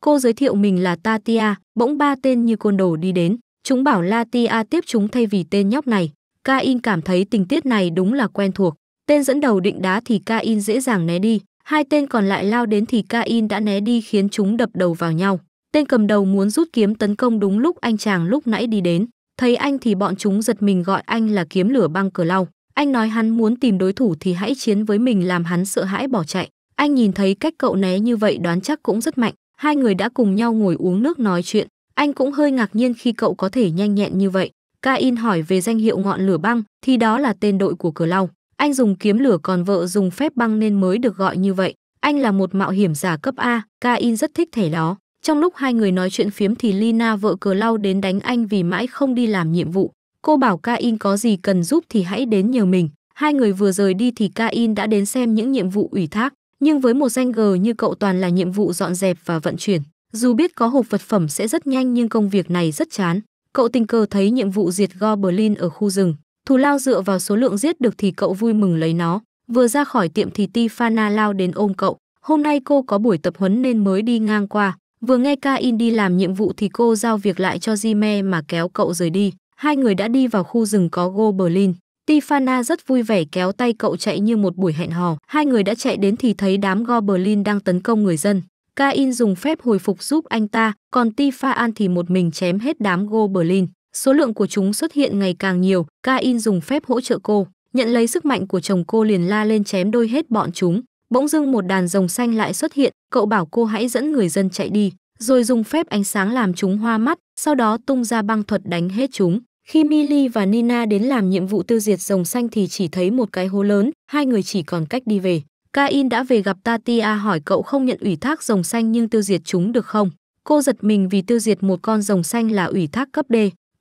[SPEAKER 1] Cô giới thiệu mình là Tatia, bỗng ba tên như côn đồ đi đến, chúng bảo Latia tiếp chúng thay vì tên nhóc này. Kain cảm thấy tình tiết này đúng là quen thuộc, Tên dẫn đầu định đá thì Cain dễ dàng né đi, hai tên còn lại lao đến thì Cain đã né đi khiến chúng đập đầu vào nhau. Tên cầm đầu muốn rút kiếm tấn công đúng lúc anh chàng lúc nãy đi đến, thấy anh thì bọn chúng giật mình gọi anh là kiếm lửa băng cờ lau. Anh nói hắn muốn tìm đối thủ thì hãy chiến với mình làm hắn sợ hãi bỏ chạy. Anh nhìn thấy cách cậu né như vậy đoán chắc cũng rất mạnh. Hai người đã cùng nhau ngồi uống nước nói chuyện. Anh cũng hơi ngạc nhiên khi cậu có thể nhanh nhẹn như vậy. Cain hỏi về danh hiệu ngọn lửa băng thì đó là tên đội của cờ lau. Anh dùng kiếm lửa còn vợ dùng phép băng nên mới được gọi như vậy. Anh là một mạo hiểm giả cấp A, Cain rất thích thể đó. Trong lúc hai người nói chuyện phiếm thì Lina vợ cờ lau đến đánh anh vì mãi không đi làm nhiệm vụ. Cô bảo Cain có gì cần giúp thì hãy đến nhờ mình. Hai người vừa rời đi thì Cain đã đến xem những nhiệm vụ ủy thác. Nhưng với một danh gờ như cậu toàn là nhiệm vụ dọn dẹp và vận chuyển. Dù biết có hộp vật phẩm sẽ rất nhanh nhưng công việc này rất chán. Cậu tình cờ thấy nhiệm vụ diệt Goblin ở khu rừng. Thù lao dựa vào số lượng giết được thì cậu vui mừng lấy nó. Vừa ra khỏi tiệm thì Tifana lao đến ôm cậu. Hôm nay cô có buổi tập huấn nên mới đi ngang qua. Vừa nghe ca in đi làm nhiệm vụ thì cô giao việc lại cho Jime mà kéo cậu rời đi. Hai người đã đi vào khu rừng có Goblin. Tifana rất vui vẻ kéo tay cậu chạy như một buổi hẹn hò. Hai người đã chạy đến thì thấy đám Goblin đang tấn công người dân. Cain dùng phép hồi phục giúp anh ta, còn Tifa thì một mình chém hết đám Goblin. Số lượng của chúng xuất hiện ngày càng nhiều, Cain dùng phép hỗ trợ cô, nhận lấy sức mạnh của chồng cô liền la lên chém đôi hết bọn chúng. Bỗng dưng một đàn rồng xanh lại xuất hiện, cậu bảo cô hãy dẫn người dân chạy đi, rồi dùng phép ánh sáng làm chúng hoa mắt, sau đó tung ra băng thuật đánh hết chúng. Khi Milly và Nina đến làm nhiệm vụ tiêu diệt rồng xanh thì chỉ thấy một cái hố lớn, hai người chỉ còn cách đi về. Cain đã về gặp Tatia hỏi cậu không nhận ủy thác rồng xanh nhưng tiêu diệt chúng được không? Cô giật mình vì tiêu diệt một con rồng xanh là ủy thác cấp D,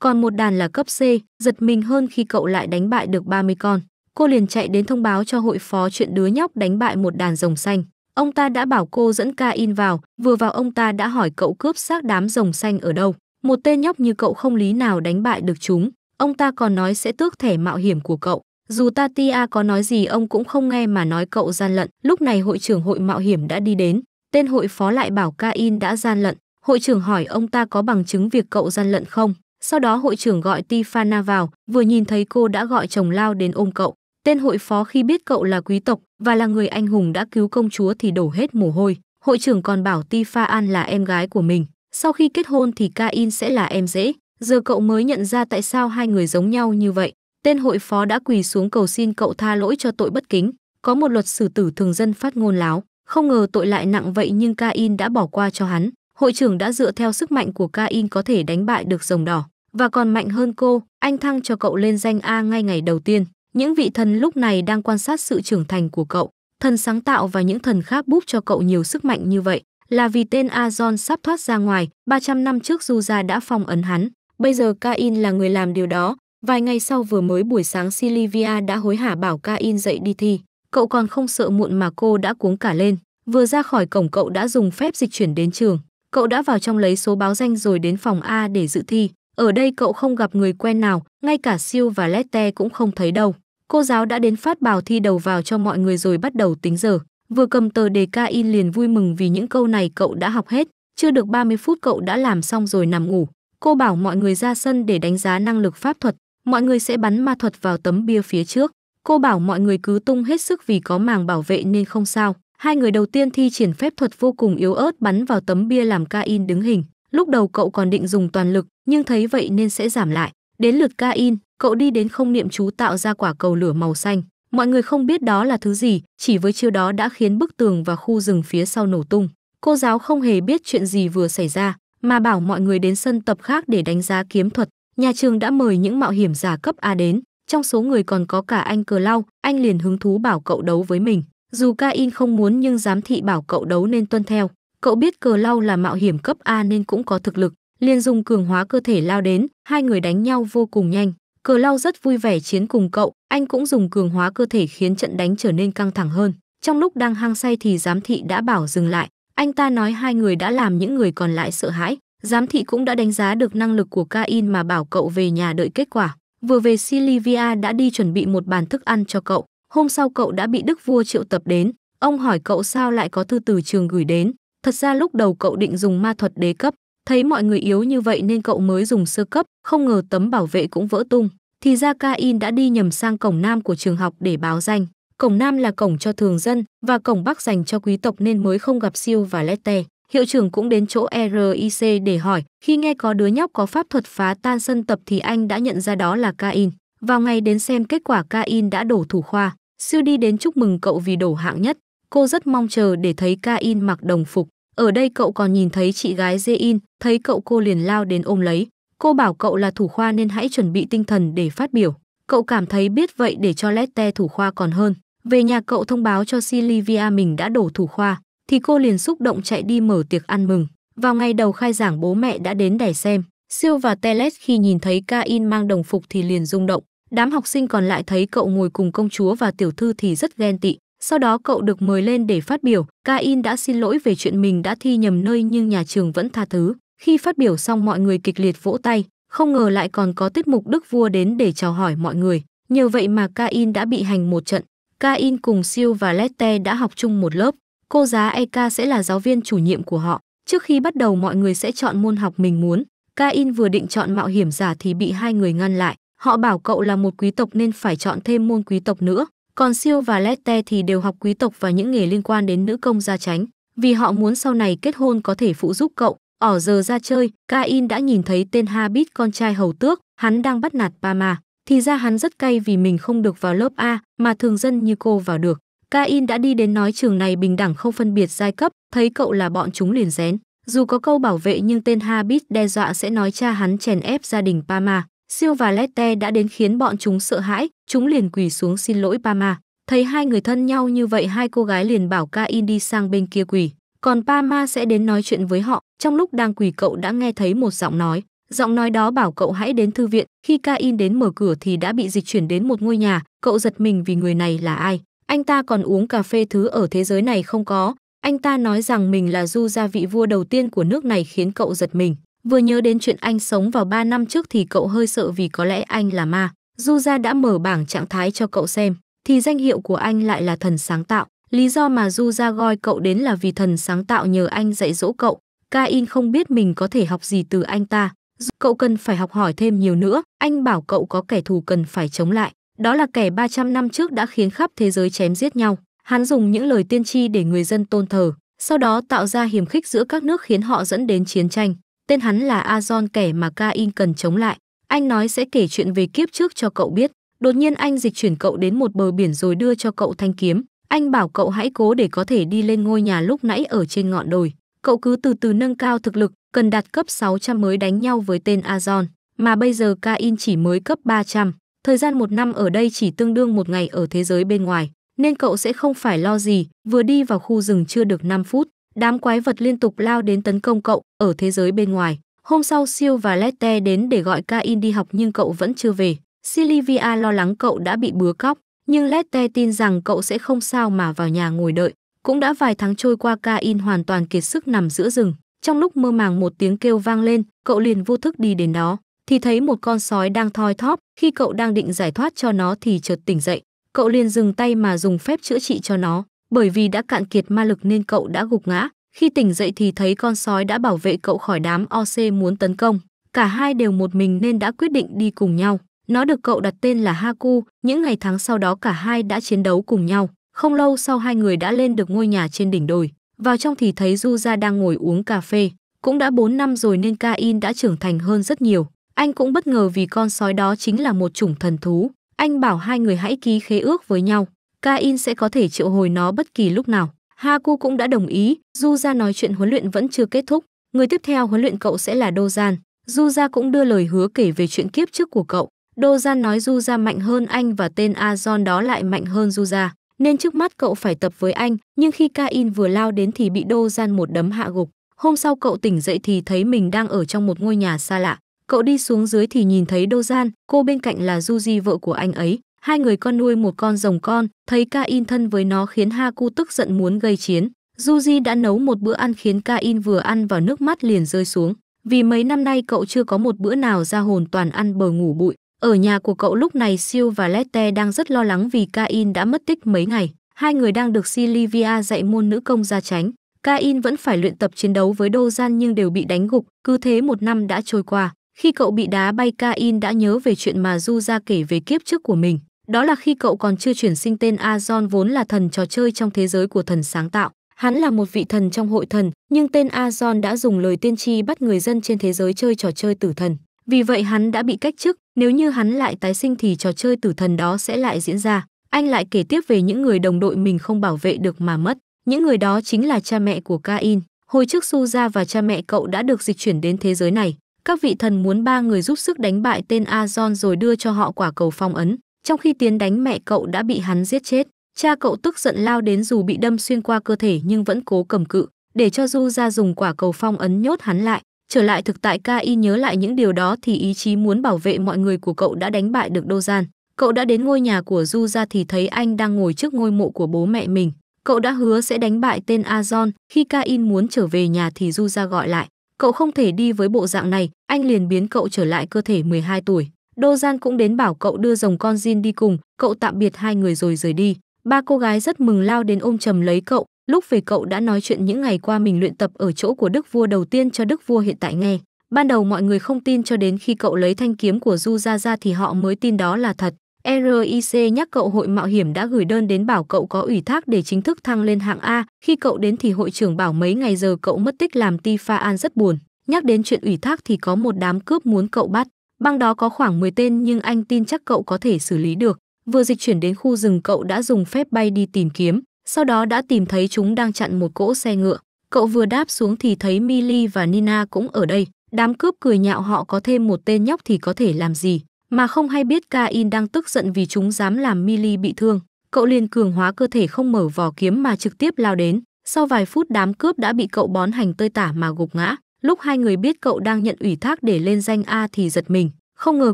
[SPEAKER 1] còn một đàn là cấp C, giật mình hơn khi cậu lại đánh bại được 30 con. Cô liền chạy đến thông báo cho hội phó chuyện đứa nhóc đánh bại một đàn rồng xanh. Ông ta đã bảo cô dẫn ca in vào, vừa vào ông ta đã hỏi cậu cướp xác đám rồng xanh ở đâu. Một tên nhóc như cậu không lý nào đánh bại được chúng. Ông ta còn nói sẽ tước thẻ mạo hiểm của cậu. Dù Tatia có nói gì ông cũng không nghe mà nói cậu gian lận. Lúc này hội trưởng hội mạo hiểm đã đi đến. Tên hội phó lại bảo ca in đã gian lận. Hội trưởng hỏi ông ta có bằng chứng việc cậu gian lận không? Sau đó hội trưởng gọi Tifana vào, vừa nhìn thấy cô đã gọi chồng lao đến ôm cậu. Tên hội phó khi biết cậu là quý tộc và là người anh hùng đã cứu công chúa thì đổ hết mồ hôi. Hội trưởng còn bảo Tifa An là em gái của mình. Sau khi kết hôn thì Cain sẽ là em dễ. Giờ cậu mới nhận ra tại sao hai người giống nhau như vậy. Tên hội phó đã quỳ xuống cầu xin cậu tha lỗi cho tội bất kính. Có một luật xử tử thường dân phát ngôn láo. Không ngờ tội lại nặng vậy nhưng Cain đã bỏ qua cho hắn. Hội trưởng đã dựa theo sức mạnh của Cain có thể đánh bại được rồng đỏ và còn mạnh hơn cô, anh thăng cho cậu lên danh A ngay ngày đầu tiên. Những vị thần lúc này đang quan sát sự trưởng thành của cậu. Thần sáng tạo và những thần khác búp cho cậu nhiều sức mạnh như vậy là vì tên Azon sắp thoát ra ngoài, 300 năm trước Zuza đã phong ấn hắn. Bây giờ Cain là người làm điều đó. Vài ngày sau vừa mới buổi sáng Silvia đã hối hả bảo Cain dậy đi thi. Cậu còn không sợ muộn mà cô đã cuống cả lên. Vừa ra khỏi cổng cậu đã dùng phép dịch chuyển đến trường. Cậu đã vào trong lấy số báo danh rồi đến phòng A để dự thi. Ở đây cậu không gặp người quen nào, ngay cả siêu và lette cũng không thấy đâu. Cô giáo đã đến phát bào thi đầu vào cho mọi người rồi bắt đầu tính giờ. Vừa cầm tờ đề ca in liền vui mừng vì những câu này cậu đã học hết. Chưa được 30 phút cậu đã làm xong rồi nằm ngủ. Cô bảo mọi người ra sân để đánh giá năng lực pháp thuật. Mọi người sẽ bắn ma thuật vào tấm bia phía trước. Cô bảo mọi người cứ tung hết sức vì có màng bảo vệ nên không sao. Hai người đầu tiên thi triển phép thuật vô cùng yếu ớt bắn vào tấm bia làm ca in đứng hình. Lúc đầu cậu còn định dùng toàn lực, nhưng thấy vậy nên sẽ giảm lại. Đến lượt Cain, cậu đi đến không niệm chú tạo ra quả cầu lửa màu xanh. Mọi người không biết đó là thứ gì, chỉ với chiêu đó đã khiến bức tường và khu rừng phía sau nổ tung. Cô giáo không hề biết chuyện gì vừa xảy ra, mà bảo mọi người đến sân tập khác để đánh giá kiếm thuật. Nhà trường đã mời những mạo hiểm giả cấp A đến, trong số người còn có cả anh Cờ Lau, anh liền hứng thú bảo cậu đấu với mình. Dù Cain không muốn nhưng giám thị bảo cậu đấu nên tuân theo, Cậu biết cờ lau là mạo hiểm cấp A nên cũng có thực lực, liền dùng cường hóa cơ thể lao đến, hai người đánh nhau vô cùng nhanh. Cờ lau rất vui vẻ chiến cùng cậu, anh cũng dùng cường hóa cơ thể khiến trận đánh trở nên căng thẳng hơn. Trong lúc đang hăng say thì giám thị đã bảo dừng lại, anh ta nói hai người đã làm những người còn lại sợ hãi. Giám thị cũng đã đánh giá được năng lực của Cain mà bảo cậu về nhà đợi kết quả. Vừa về Silivia đã đi chuẩn bị một bàn thức ăn cho cậu. Hôm sau cậu đã bị đức vua triệu tập đến. Ông hỏi cậu sao lại có thư từ trường gửi đến. Thật ra lúc đầu cậu định dùng ma thuật đế cấp, thấy mọi người yếu như vậy nên cậu mới dùng sơ cấp, không ngờ tấm bảo vệ cũng vỡ tung. Thì ra Cain đã đi nhầm sang cổng nam của trường học để báo danh. Cổng nam là cổng cho thường dân và cổng bắc dành cho quý tộc nên mới không gặp siêu và Lette. Hiệu trưởng cũng đến chỗ RIC để hỏi, khi nghe có đứa nhóc có pháp thuật phá tan sân tập thì anh đã nhận ra đó là Cain. Vào ngày đến xem kết quả Cain đã đổ thủ khoa, siêu đi đến chúc mừng cậu vì đổ hạng nhất. Cô rất mong chờ để thấy Cain mặc đồng phục. Ở đây cậu còn nhìn thấy chị gái Jein, thấy cậu cô liền lao đến ôm lấy. Cô bảo cậu là thủ khoa nên hãy chuẩn bị tinh thần để phát biểu. Cậu cảm thấy biết vậy để cho Lette thủ khoa còn hơn. Về nhà cậu thông báo cho Sylvia mình đã đổ thủ khoa, thì cô liền xúc động chạy đi mở tiệc ăn mừng. Vào ngày đầu khai giảng bố mẹ đã đến để xem. Siêu và Telet khi nhìn thấy Cain mang đồng phục thì liền rung động. Đám học sinh còn lại thấy cậu ngồi cùng công chúa và tiểu thư thì rất ghen tị. Sau đó cậu được mời lên để phát biểu, Cain đã xin lỗi về chuyện mình đã thi nhầm nơi nhưng nhà trường vẫn tha thứ. Khi phát biểu xong mọi người kịch liệt vỗ tay, không ngờ lại còn có tiết mục Đức Vua đến để chào hỏi mọi người. Nhờ vậy mà Cain đã bị hành một trận. Cain cùng Siêu và Lette đã học chung một lớp. Cô giáo Eka sẽ là giáo viên chủ nhiệm của họ. Trước khi bắt đầu mọi người sẽ chọn môn học mình muốn. Cain vừa định chọn mạo hiểm giả thì bị hai người ngăn lại. Họ bảo cậu là một quý tộc nên phải chọn thêm môn quý tộc nữa. Còn Siêu và Lette thì đều học quý tộc và những nghề liên quan đến nữ công gia tránh, vì họ muốn sau này kết hôn có thể phụ giúp cậu. Ở giờ ra chơi, Cain đã nhìn thấy tên Habit con trai hầu tước, hắn đang bắt nạt Pama. Thì ra hắn rất cay vì mình không được vào lớp A mà thường dân như cô vào được. Cain đã đi đến nói trường này bình đẳng không phân biệt giai cấp, thấy cậu là bọn chúng liền rén. Dù có câu bảo vệ nhưng tên Habit đe dọa sẽ nói cha hắn chèn ép gia đình Pama. Siêu và Lette đã đến khiến bọn chúng sợ hãi, chúng liền quỳ xuống xin lỗi Pama. Thấy hai người thân nhau như vậy hai cô gái liền bảo Cain đi sang bên kia quỳ. Còn Pama sẽ đến nói chuyện với họ. Trong lúc đang quỳ cậu đã nghe thấy một giọng nói. Giọng nói đó bảo cậu hãy đến thư viện. Khi Cain đến mở cửa thì đã bị dịch chuyển đến một ngôi nhà. Cậu giật mình vì người này là ai. Anh ta còn uống cà phê thứ ở thế giới này không có. Anh ta nói rằng mình là du gia vị vua đầu tiên của nước này khiến cậu giật mình. Vừa nhớ đến chuyện anh sống vào 3 năm trước thì cậu hơi sợ vì có lẽ anh là ma. Du Gia đã mở bảng trạng thái cho cậu xem, thì danh hiệu của anh lại là thần sáng tạo. Lý do mà Du Gia gọi cậu đến là vì thần sáng tạo nhờ anh dạy dỗ cậu. Cain không biết mình có thể học gì từ anh ta. Cậu cần phải học hỏi thêm nhiều nữa. Anh bảo cậu có kẻ thù cần phải chống lại. Đó là kẻ 300 năm trước đã khiến khắp thế giới chém giết nhau. Hắn dùng những lời tiên tri để người dân tôn thờ, sau đó tạo ra hiểm khích giữa các nước khiến họ dẫn đến chiến tranh tên hắn là Azon kẻ mà Cain cần chống lại. Anh nói sẽ kể chuyện về kiếp trước cho cậu biết. Đột nhiên anh dịch chuyển cậu đến một bờ biển rồi đưa cho cậu thanh kiếm. Anh bảo cậu hãy cố để có thể đi lên ngôi nhà lúc nãy ở trên ngọn đồi. Cậu cứ từ từ nâng cao thực lực, cần đạt cấp 600 mới đánh nhau với tên Azon. Mà bây giờ Cain chỉ mới cấp 300. Thời gian một năm ở đây chỉ tương đương một ngày ở thế giới bên ngoài. Nên cậu sẽ không phải lo gì, vừa đi vào khu rừng chưa được 5 phút, Đám quái vật liên tục lao đến tấn công cậu ở thế giới bên ngoài. Hôm sau Siêu và Lette đến để gọi Cain đi học nhưng cậu vẫn chưa về. Silvia lo lắng cậu đã bị bứa cóc, nhưng Lette tin rằng cậu sẽ không sao mà vào nhà ngồi đợi. Cũng đã vài tháng trôi qua Cain hoàn toàn kiệt sức nằm giữa rừng. Trong lúc mơ màng một tiếng kêu vang lên, cậu liền vô thức đi đến đó, thì thấy một con sói đang thoi thóp, khi cậu đang định giải thoát cho nó thì chợt tỉnh dậy. Cậu liền dừng tay mà dùng phép chữa trị cho nó bởi vì đã cạn kiệt ma lực nên cậu đã gục ngã. Khi tỉnh dậy thì thấy con sói đã bảo vệ cậu khỏi đám OC muốn tấn công. Cả hai đều một mình nên đã quyết định đi cùng nhau. Nó được cậu đặt tên là Haku, những ngày tháng sau đó cả hai đã chiến đấu cùng nhau. Không lâu sau hai người đã lên được ngôi nhà trên đỉnh đồi. Vào trong thì thấy Du đang ngồi uống cà phê. Cũng đã 4 năm rồi nên Cain đã trưởng thành hơn rất nhiều. Anh cũng bất ngờ vì con sói đó chính là một chủng thần thú. Anh bảo hai người hãy ký khế ước với nhau. Cain sẽ có thể triệu hồi nó bất kỳ lúc nào. Haku cũng đã đồng ý, Du ra nói chuyện huấn luyện vẫn chưa kết thúc, người tiếp theo huấn luyện cậu sẽ là Dozan. Du ra cũng đưa lời hứa kể về chuyện kiếp trước của cậu. Dozan nói Du ra mạnh hơn anh và tên Azon đó lại mạnh hơn Du ra, nên trước mắt cậu phải tập với anh, nhưng khi Cain vừa lao đến thì bị Dozan một đấm hạ gục. Hôm sau cậu tỉnh dậy thì thấy mình đang ở trong một ngôi nhà xa lạ. Cậu đi xuống dưới thì nhìn thấy Dozan, cô bên cạnh là Juji vợ của anh ấy. Hai người con nuôi một con rồng con, thấy Cain thân với nó khiến Haku tức giận muốn gây chiến. Juji đã nấu một bữa ăn khiến Cain vừa ăn vào nước mắt liền rơi xuống. Vì mấy năm nay cậu chưa có một bữa nào ra hồn toàn ăn bờ ngủ bụi. Ở nhà của cậu lúc này Siêu và Lette đang rất lo lắng vì Cain đã mất tích mấy ngày. Hai người đang được Silivia dạy môn nữ công gia tránh. Cain vẫn phải luyện tập chiến đấu với Dozan nhưng đều bị đánh gục, cứ thế một năm đã trôi qua. Khi cậu bị đá bay Cain đã nhớ về chuyện mà Du ra kể về kiếp trước của mình. Đó là khi cậu còn chưa chuyển sinh tên Azon vốn là thần trò chơi trong thế giới của thần sáng tạo. Hắn là một vị thần trong hội thần, nhưng tên Azon đã dùng lời tiên tri bắt người dân trên thế giới chơi trò chơi tử thần. Vì vậy hắn đã bị cách chức, nếu như hắn lại tái sinh thì trò chơi tử thần đó sẽ lại diễn ra. Anh lại kể tiếp về những người đồng đội mình không bảo vệ được mà mất. Những người đó chính là cha mẹ của Cain. Hồi trước Suza và cha mẹ cậu đã được dịch chuyển đến thế giới này. Các vị thần muốn ba người giúp sức đánh bại tên Azon rồi đưa cho họ quả cầu phong ấn. Trong khi tiến đánh mẹ cậu đã bị hắn giết chết, cha cậu tức giận lao đến dù bị đâm xuyên qua cơ thể nhưng vẫn cố cầm cự, để cho Du ra dùng quả cầu phong ấn nhốt hắn lại. Trở lại thực tại ca y nhớ lại những điều đó thì ý chí muốn bảo vệ mọi người của cậu đã đánh bại được Đô Gian. Cậu đã đến ngôi nhà của Du ra thì thấy anh đang ngồi trước ngôi mộ của bố mẹ mình. Cậu đã hứa sẽ đánh bại tên Azon, khi Cain muốn trở về nhà thì Du ra gọi lại. Cậu không thể đi với bộ dạng này, anh liền biến cậu trở lại cơ thể 12 tuổi. Đô Gian cũng đến bảo cậu đưa rồng con Jin đi cùng, cậu tạm biệt hai người rồi rời đi. Ba cô gái rất mừng lao đến ôm chầm lấy cậu, lúc về cậu đã nói chuyện những ngày qua mình luyện tập ở chỗ của đức vua đầu tiên cho đức vua hiện tại nghe. Ban đầu mọi người không tin cho đến khi cậu lấy thanh kiếm của Du ra ra thì họ mới tin đó là thật. RIC nhắc cậu hội mạo hiểm đã gửi đơn đến bảo cậu có ủy thác để chính thức thăng lên hạng A. Khi cậu đến thì hội trưởng bảo mấy ngày giờ cậu mất tích làm Ti Pha An rất buồn. Nhắc đến chuyện ủy thác thì có một đám cướp muốn cậu bắt. Băng đó có khoảng 10 tên nhưng anh tin chắc cậu có thể xử lý được. Vừa dịch chuyển đến khu rừng cậu đã dùng phép bay đi tìm kiếm, sau đó đã tìm thấy chúng đang chặn một cỗ xe ngựa. Cậu vừa đáp xuống thì thấy Milly và Nina cũng ở đây. Đám cướp cười nhạo họ có thêm một tên nhóc thì có thể làm gì. Mà không hay biết Cain đang tức giận vì chúng dám làm Milly bị thương. Cậu liền cường hóa cơ thể không mở vỏ kiếm mà trực tiếp lao đến. Sau vài phút đám cướp đã bị cậu bón hành tơi tả mà gục ngã. Lúc hai người biết cậu đang nhận ủy thác để lên danh A thì giật mình, không ngờ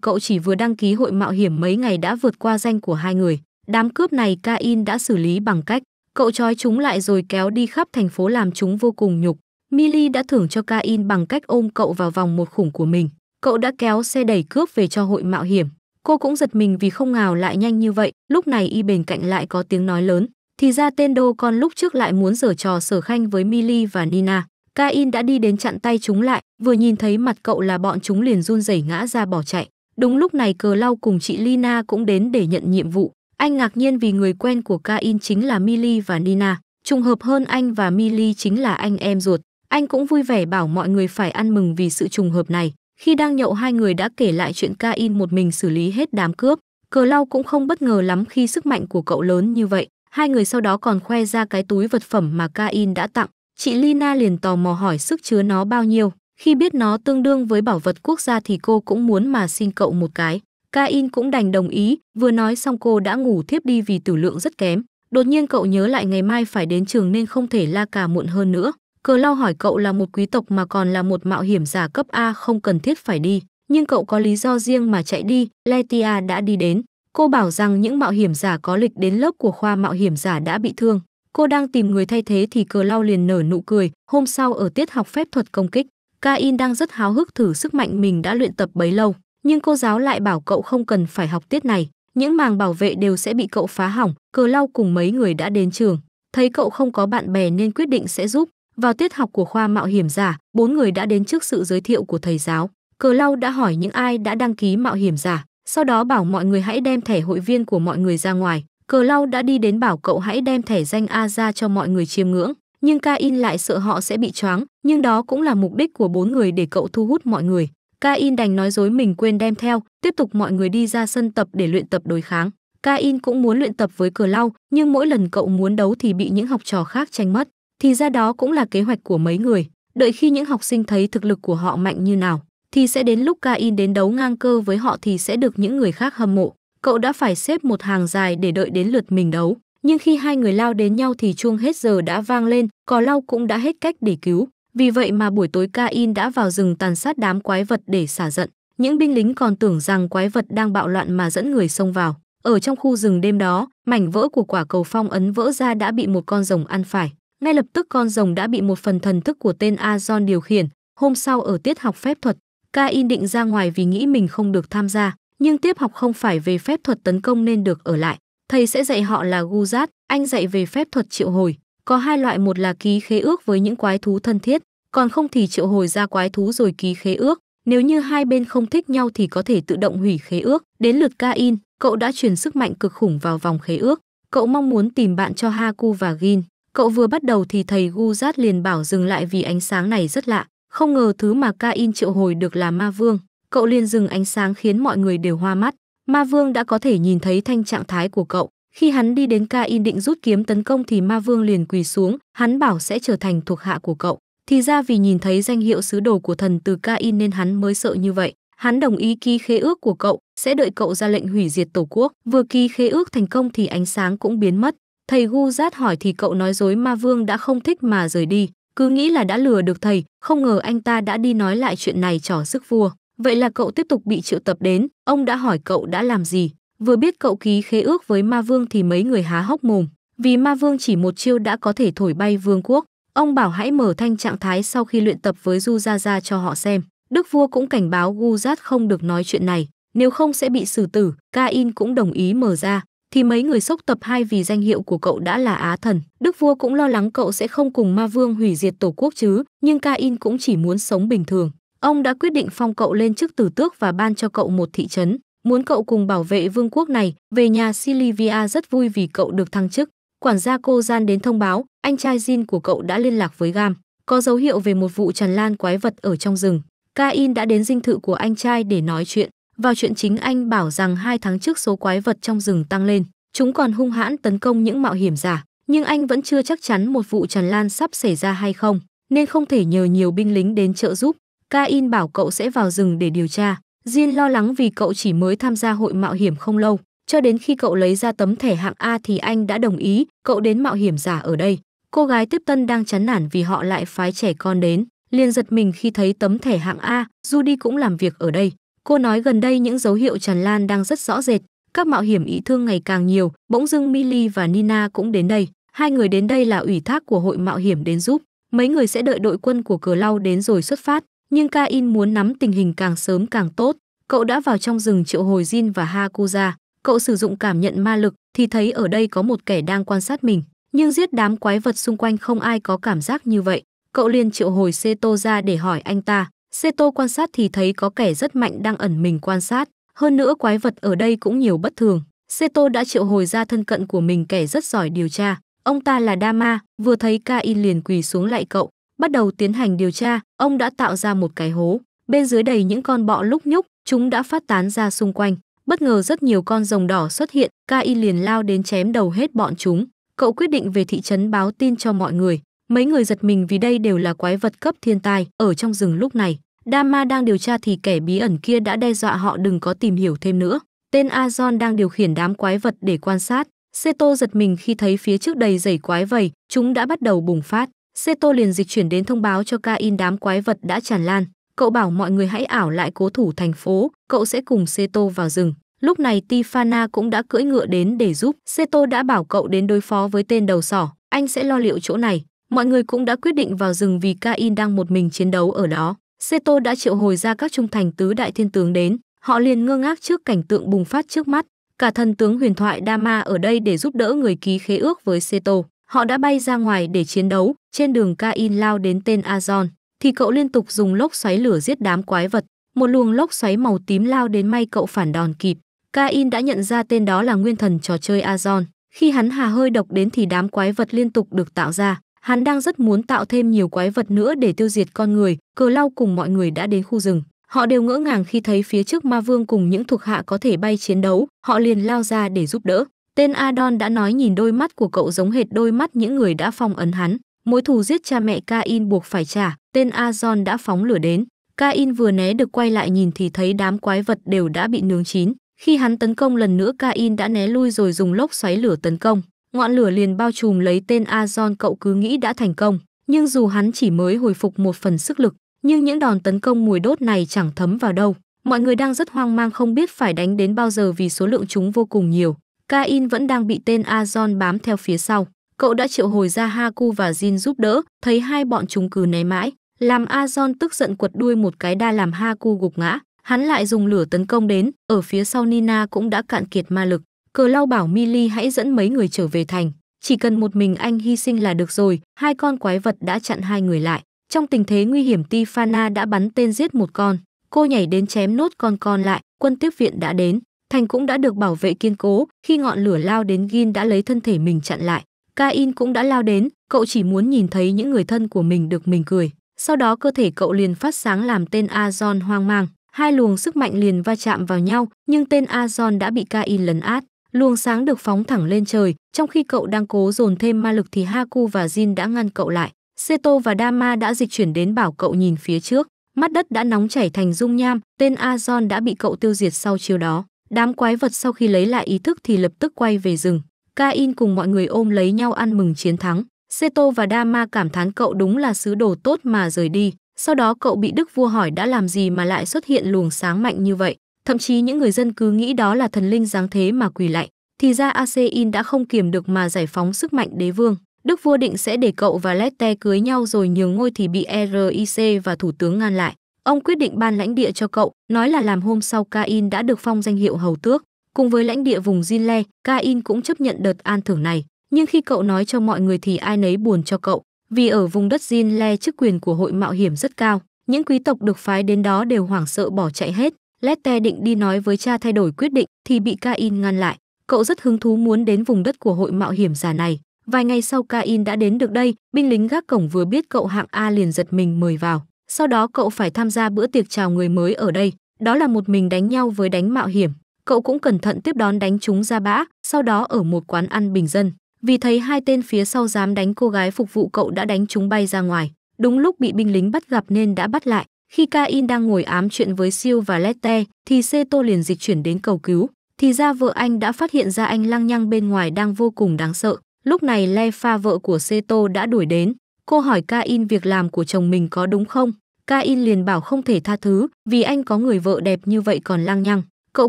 [SPEAKER 1] cậu chỉ vừa đăng ký hội mạo hiểm mấy ngày đã vượt qua danh của hai người. Đám cướp này Cain đã xử lý bằng cách cậu trói chúng lại rồi kéo đi khắp thành phố làm chúng vô cùng nhục. Millie đã thưởng cho Cain bằng cách ôm cậu vào vòng một khủng của mình. Cậu đã kéo xe đẩy cướp về cho hội mạo hiểm. Cô cũng giật mình vì không ngào lại nhanh như vậy, lúc này y bên cạnh lại có tiếng nói lớn. Thì ra tên đô con lúc trước lại muốn giở trò sở khanh với Millie và Nina. Cain đã đi đến chặn tay chúng lại, vừa nhìn thấy mặt cậu là bọn chúng liền run rẩy ngã ra bỏ chạy. Đúng lúc này cờ lau cùng chị Lina cũng đến để nhận nhiệm vụ. Anh ngạc nhiên vì người quen của Cain chính là Milly và Nina. Trùng hợp hơn anh và Milly chính là anh em ruột. Anh cũng vui vẻ bảo mọi người phải ăn mừng vì sự trùng hợp này. Khi đang nhậu hai người đã kể lại chuyện Cain một mình xử lý hết đám cướp. Cờ lau cũng không bất ngờ lắm khi sức mạnh của cậu lớn như vậy. Hai người sau đó còn khoe ra cái túi vật phẩm mà Cain đã tặng. Chị Lina liền tò mò hỏi sức chứa nó bao nhiêu. Khi biết nó tương đương với bảo vật quốc gia thì cô cũng muốn mà xin cậu một cái. Cain cũng đành đồng ý, vừa nói xong cô đã ngủ thiếp đi vì tử lượng rất kém. Đột nhiên cậu nhớ lại ngày mai phải đến trường nên không thể la cà muộn hơn nữa. Cờ lao hỏi cậu là một quý tộc mà còn là một mạo hiểm giả cấp A không cần thiết phải đi. Nhưng cậu có lý do riêng mà chạy đi, Letia đã đi đến. Cô bảo rằng những mạo hiểm giả có lịch đến lớp của khoa mạo hiểm giả đã bị thương. Cô đang tìm người thay thế thì cờ lao liền nở nụ cười, hôm sau ở tiết học phép thuật công kích, Cain đang rất háo hức thử sức mạnh mình đã luyện tập bấy lâu, nhưng cô giáo lại bảo cậu không cần phải học tiết này, những màng bảo vệ đều sẽ bị cậu phá hỏng, cờ lao cùng mấy người đã đến trường. Thấy cậu không có bạn bè nên quyết định sẽ giúp, vào tiết học của khoa mạo hiểm giả, bốn người đã đến trước sự giới thiệu của thầy giáo. Cờ lau đã hỏi những ai đã đăng ký mạo hiểm giả, sau đó bảo mọi người hãy đem thẻ hội viên của mọi người ra ngoài. Cờ lau đã đi đến bảo cậu hãy đem thẻ danh A ra cho mọi người chiêm ngưỡng, nhưng Cain lại sợ họ sẽ bị choáng, nhưng đó cũng là mục đích của bốn người để cậu thu hút mọi người. Cain đành nói dối mình quên đem theo, tiếp tục mọi người đi ra sân tập để luyện tập đối kháng. Cain cũng muốn luyện tập với cờ lau, nhưng mỗi lần cậu muốn đấu thì bị những học trò khác tranh mất. Thì ra đó cũng là kế hoạch của mấy người, đợi khi những học sinh thấy thực lực của họ mạnh như nào, thì sẽ đến lúc Cain đến đấu ngang cơ với họ thì sẽ được những người khác hâm mộ cậu đã phải xếp một hàng dài để đợi đến lượt mình đấu. Nhưng khi hai người lao đến nhau thì chuông hết giờ đã vang lên, cò lau cũng đã hết cách để cứu. Vì vậy mà buổi tối Cain đã vào rừng tàn sát đám quái vật để xả giận. Những binh lính còn tưởng rằng quái vật đang bạo loạn mà dẫn người xông vào. Ở trong khu rừng đêm đó, mảnh vỡ của quả cầu phong ấn vỡ ra đã bị một con rồng ăn phải. Ngay lập tức con rồng đã bị một phần thần thức của tên Azon điều khiển. Hôm sau ở tiết học phép thuật, Cain định ra ngoài vì nghĩ mình không được tham gia, nhưng tiếp học không phải về phép thuật tấn công nên được ở lại. Thầy sẽ dạy họ là Guzat, anh dạy về phép thuật triệu hồi. Có hai loại một là ký khế ước với những quái thú thân thiết, còn không thì triệu hồi ra quái thú rồi ký khế ước. Nếu như hai bên không thích nhau thì có thể tự động hủy khế ước. Đến lượt Cain, cậu đã truyền sức mạnh cực khủng vào vòng khế ước. Cậu mong muốn tìm bạn cho Haku và Gin. Cậu vừa bắt đầu thì thầy Guzat liền bảo dừng lại vì ánh sáng này rất lạ. Không ngờ thứ mà Cain triệu hồi được là ma vương cậu liền dừng ánh sáng khiến mọi người đều hoa mắt. Ma Vương đã có thể nhìn thấy thanh trạng thái của cậu. Khi hắn đi đến ca in định rút kiếm tấn công thì Ma Vương liền quỳ xuống, hắn bảo sẽ trở thành thuộc hạ của cậu. Thì ra vì nhìn thấy danh hiệu sứ đồ của thần từ ca in nên hắn mới sợ như vậy. Hắn đồng ý ký khế ước của cậu, sẽ đợi cậu ra lệnh hủy diệt tổ quốc. Vừa ký khế ước thành công thì ánh sáng cũng biến mất. Thầy Gu Giác hỏi thì cậu nói dối Ma Vương đã không thích mà rời đi. Cứ nghĩ là đã lừa được thầy, không ngờ anh ta đã đi nói lại chuyện này trỏ sức vua. Vậy là cậu tiếp tục bị triệu tập đến, ông đã hỏi cậu đã làm gì. Vừa biết cậu ký khế ước với ma vương thì mấy người há hốc mồm, vì ma vương chỉ một chiêu đã có thể thổi bay vương quốc. Ông bảo hãy mở thanh trạng thái sau khi luyện tập với Du Gia Gia cho họ xem. Đức vua cũng cảnh báo Guzat không được nói chuyện này, nếu không sẽ bị xử tử. Cain cũng đồng ý mở ra, thì mấy người sốc tập hai vì danh hiệu của cậu đã là Á thần. Đức vua cũng lo lắng cậu sẽ không cùng ma vương hủy diệt tổ quốc chứ, nhưng Cain cũng chỉ muốn sống bình thường. Ông đã quyết định phong cậu lên chức tử tước và ban cho cậu một thị trấn, muốn cậu cùng bảo vệ vương quốc này. Về nhà Silvia rất vui vì cậu được thăng chức. Quản gia cô gian đến thông báo, anh trai Jin của cậu đã liên lạc với Gam, có dấu hiệu về một vụ tràn lan quái vật ở trong rừng. Cain đã đến dinh thự của anh trai để nói chuyện. Vào chuyện chính anh bảo rằng hai tháng trước số quái vật trong rừng tăng lên, chúng còn hung hãn tấn công những mạo hiểm giả, nhưng anh vẫn chưa chắc chắn một vụ tràn lan sắp xảy ra hay không, nên không thể nhờ nhiều binh lính đến trợ giúp. Cain bảo cậu sẽ vào rừng để điều tra. Jin lo lắng vì cậu chỉ mới tham gia hội mạo hiểm không lâu, cho đến khi cậu lấy ra tấm thẻ hạng A thì anh đã đồng ý, cậu đến mạo hiểm giả ở đây. Cô gái tiếp tân đang chán nản vì họ lại phái trẻ con đến, liền giật mình khi thấy tấm thẻ hạng A, Judy cũng làm việc ở đây. Cô nói gần đây những dấu hiệu tràn lan đang rất rõ rệt, các mạo hiểm ý thương ngày càng nhiều, bỗng dưng Millie và Nina cũng đến đây. Hai người đến đây là ủy thác của hội mạo hiểm đến giúp, mấy người sẽ đợi đội quân của cờ lau đến rồi xuất phát, nhưng Cain muốn nắm tình hình càng sớm càng tốt. Cậu đã vào trong rừng triệu hồi Jin và Hakuza. Cậu sử dụng cảm nhận ma lực thì thấy ở đây có một kẻ đang quan sát mình. Nhưng giết đám quái vật xung quanh không ai có cảm giác như vậy. Cậu liền triệu hồi Seto ra để hỏi anh ta. Seto quan sát thì thấy có kẻ rất mạnh đang ẩn mình quan sát. Hơn nữa quái vật ở đây cũng nhiều bất thường. Seto đã triệu hồi ra thân cận của mình kẻ rất giỏi điều tra. Ông ta là Dama, vừa thấy Cain liền quỳ xuống lại cậu bắt đầu tiến hành điều tra, ông đã tạo ra một cái hố, bên dưới đầy những con bọ lúc nhúc, chúng đã phát tán ra xung quanh. Bất ngờ rất nhiều con rồng đỏ xuất hiện, Kai liền lao đến chém đầu hết bọn chúng. Cậu quyết định về thị trấn báo tin cho mọi người. Mấy người giật mình vì đây đều là quái vật cấp thiên tai ở trong rừng lúc này. Dama đang điều tra thì kẻ bí ẩn kia đã đe dọa họ đừng có tìm hiểu thêm nữa. Tên Azon đang điều khiển đám quái vật để quan sát. Seto giật mình khi thấy phía trước đầy dãy quái vầy, chúng đã bắt đầu bùng phát. Seto liền dịch chuyển đến thông báo cho Cain đám quái vật đã tràn lan. Cậu bảo mọi người hãy ảo lại cố thủ thành phố, cậu sẽ cùng Seto vào rừng. Lúc này Tifana cũng đã cưỡi ngựa đến để giúp. Seto đã bảo cậu đến đối phó với tên đầu sỏ, anh sẽ lo liệu chỗ này. Mọi người cũng đã quyết định vào rừng vì Cain đang một mình chiến đấu ở đó. Seto đã triệu hồi ra các trung thành tứ đại thiên tướng đến. Họ liền ngơ ngác trước cảnh tượng bùng phát trước mắt. Cả thần tướng huyền thoại Dama ở đây để giúp đỡ người ký khế ước với Seto. Họ đã bay ra ngoài để chiến đấu, trên đường Cain lao đến tên Azon, thì cậu liên tục dùng lốc xoáy lửa giết đám quái vật. Một luồng lốc xoáy màu tím lao đến may cậu phản đòn kịp. Cain đã nhận ra tên đó là nguyên thần trò chơi Azon. Khi hắn hà hơi độc đến thì đám quái vật liên tục được tạo ra. Hắn đang rất muốn tạo thêm nhiều quái vật nữa để tiêu diệt con người. Cờ lau cùng mọi người đã đến khu rừng. Họ đều ngỡ ngàng khi thấy phía trước ma vương cùng những thuộc hạ có thể bay chiến đấu. Họ liền lao ra để giúp đỡ. Tên Adon đã nói nhìn đôi mắt của cậu giống hệt đôi mắt những người đã phong ấn hắn. Mối thù giết cha mẹ Cain buộc phải trả, tên Azon đã phóng lửa đến. Cain vừa né được quay lại nhìn thì thấy đám quái vật đều đã bị nướng chín. Khi hắn tấn công lần nữa Cain đã né lui rồi dùng lốc xoáy lửa tấn công. Ngọn lửa liền bao trùm lấy tên Azon cậu cứ nghĩ đã thành công. Nhưng dù hắn chỉ mới hồi phục một phần sức lực, nhưng những đòn tấn công mùi đốt này chẳng thấm vào đâu. Mọi người đang rất hoang mang không biết phải đánh đến bao giờ vì số lượng chúng vô cùng nhiều. Cain vẫn đang bị tên Azon bám theo phía sau. Cậu đã triệu hồi ra Haku và Jin giúp đỡ, thấy hai bọn chúng cứ né mãi, làm Azon tức giận quật đuôi một cái đa làm Haku gục ngã. Hắn lại dùng lửa tấn công đến, ở phía sau Nina cũng đã cạn kiệt ma lực. Cờ Lau bảo Mili hãy dẫn mấy người trở về thành. Chỉ cần một mình anh hy sinh là được rồi, hai con quái vật đã chặn hai người lại. Trong tình thế nguy hiểm Tifana đã bắn tên giết một con. Cô nhảy đến chém nốt con con lại, quân tiếp viện đã đến. Thành cũng đã được bảo vệ kiên cố, khi ngọn lửa lao đến Gin đã lấy thân thể mình chặn lại. Cain cũng đã lao đến, cậu chỉ muốn nhìn thấy những người thân của mình được mình cười. Sau đó cơ thể cậu liền phát sáng làm tên Azon hoang mang, hai luồng sức mạnh liền va chạm vào nhau, nhưng tên Azon đã bị Cain lấn át. Luồng sáng được phóng thẳng lên trời, trong khi cậu đang cố dồn thêm ma lực thì Haku và Jin đã ngăn cậu lại. Seto và Dama đã dịch chuyển đến bảo cậu nhìn phía trước. Mắt đất đã nóng chảy thành dung nham, tên Azon đã bị cậu tiêu diệt sau chiều đó. Đám quái vật sau khi lấy lại ý thức thì lập tức quay về rừng. Cain cùng mọi người ôm lấy nhau ăn mừng chiến thắng. Seto và Dama cảm thán cậu đúng là sứ đồ tốt mà rời đi. Sau đó cậu bị đức vua hỏi đã làm gì mà lại xuất hiện luồng sáng mạnh như vậy. Thậm chí những người dân cứ nghĩ đó là thần linh giáng thế mà quỳ lại. Thì ra Asein đã không kiềm được mà giải phóng sức mạnh đế vương. Đức vua định sẽ để cậu và Lette cưới nhau rồi nhường ngôi thì bị RIC và thủ tướng ngăn lại. Ông quyết định ban lãnh địa cho cậu, nói là làm hôm sau Cain đã được phong danh hiệu hầu tước. Cùng với lãnh địa vùng Jinle, Cain cũng chấp nhận đợt an thưởng này, nhưng khi cậu nói cho mọi người thì ai nấy buồn cho cậu, vì ở vùng đất Jinle chức quyền của hội mạo hiểm rất cao, những quý tộc được phái đến đó đều hoảng sợ bỏ chạy hết. Lette định đi nói với cha thay đổi quyết định thì bị Cain ngăn lại. Cậu rất hứng thú muốn đến vùng đất của hội mạo hiểm giả này. Vài ngày sau Cain đã đến được đây, binh lính gác cổng vừa biết cậu hạng A liền giật mình mời vào. Sau đó cậu phải tham gia bữa tiệc chào người mới ở đây. Đó là một mình đánh nhau với đánh mạo hiểm cậu cũng cẩn thận tiếp đón đánh chúng ra bã, sau đó ở một quán ăn bình dân. Vì thấy hai tên phía sau dám đánh cô gái phục vụ cậu đã đánh chúng bay ra ngoài. Đúng lúc bị binh lính bắt gặp nên đã bắt lại. Khi Cain đang ngồi ám chuyện với Siêu và Lette, thì Seto liền dịch chuyển đến cầu cứu. Thì ra vợ anh đã phát hiện ra anh lăng nhăng bên ngoài đang vô cùng đáng sợ. Lúc này Le Pha vợ của Seto đã đuổi đến. Cô hỏi Cain việc làm của chồng mình có đúng không? Cain liền bảo không thể tha thứ, vì anh có người vợ đẹp như vậy còn lăng nhăng. Cậu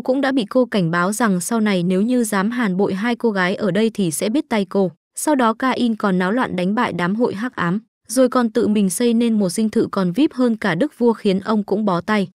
[SPEAKER 1] cũng đã bị cô cảnh báo rằng sau này nếu như dám hàn bội hai cô gái ở đây thì sẽ biết tay cô. Sau đó Cain còn náo loạn đánh bại đám hội hắc ám, rồi còn tự mình xây nên một dinh thự còn vip hơn cả đức vua khiến ông cũng bó tay.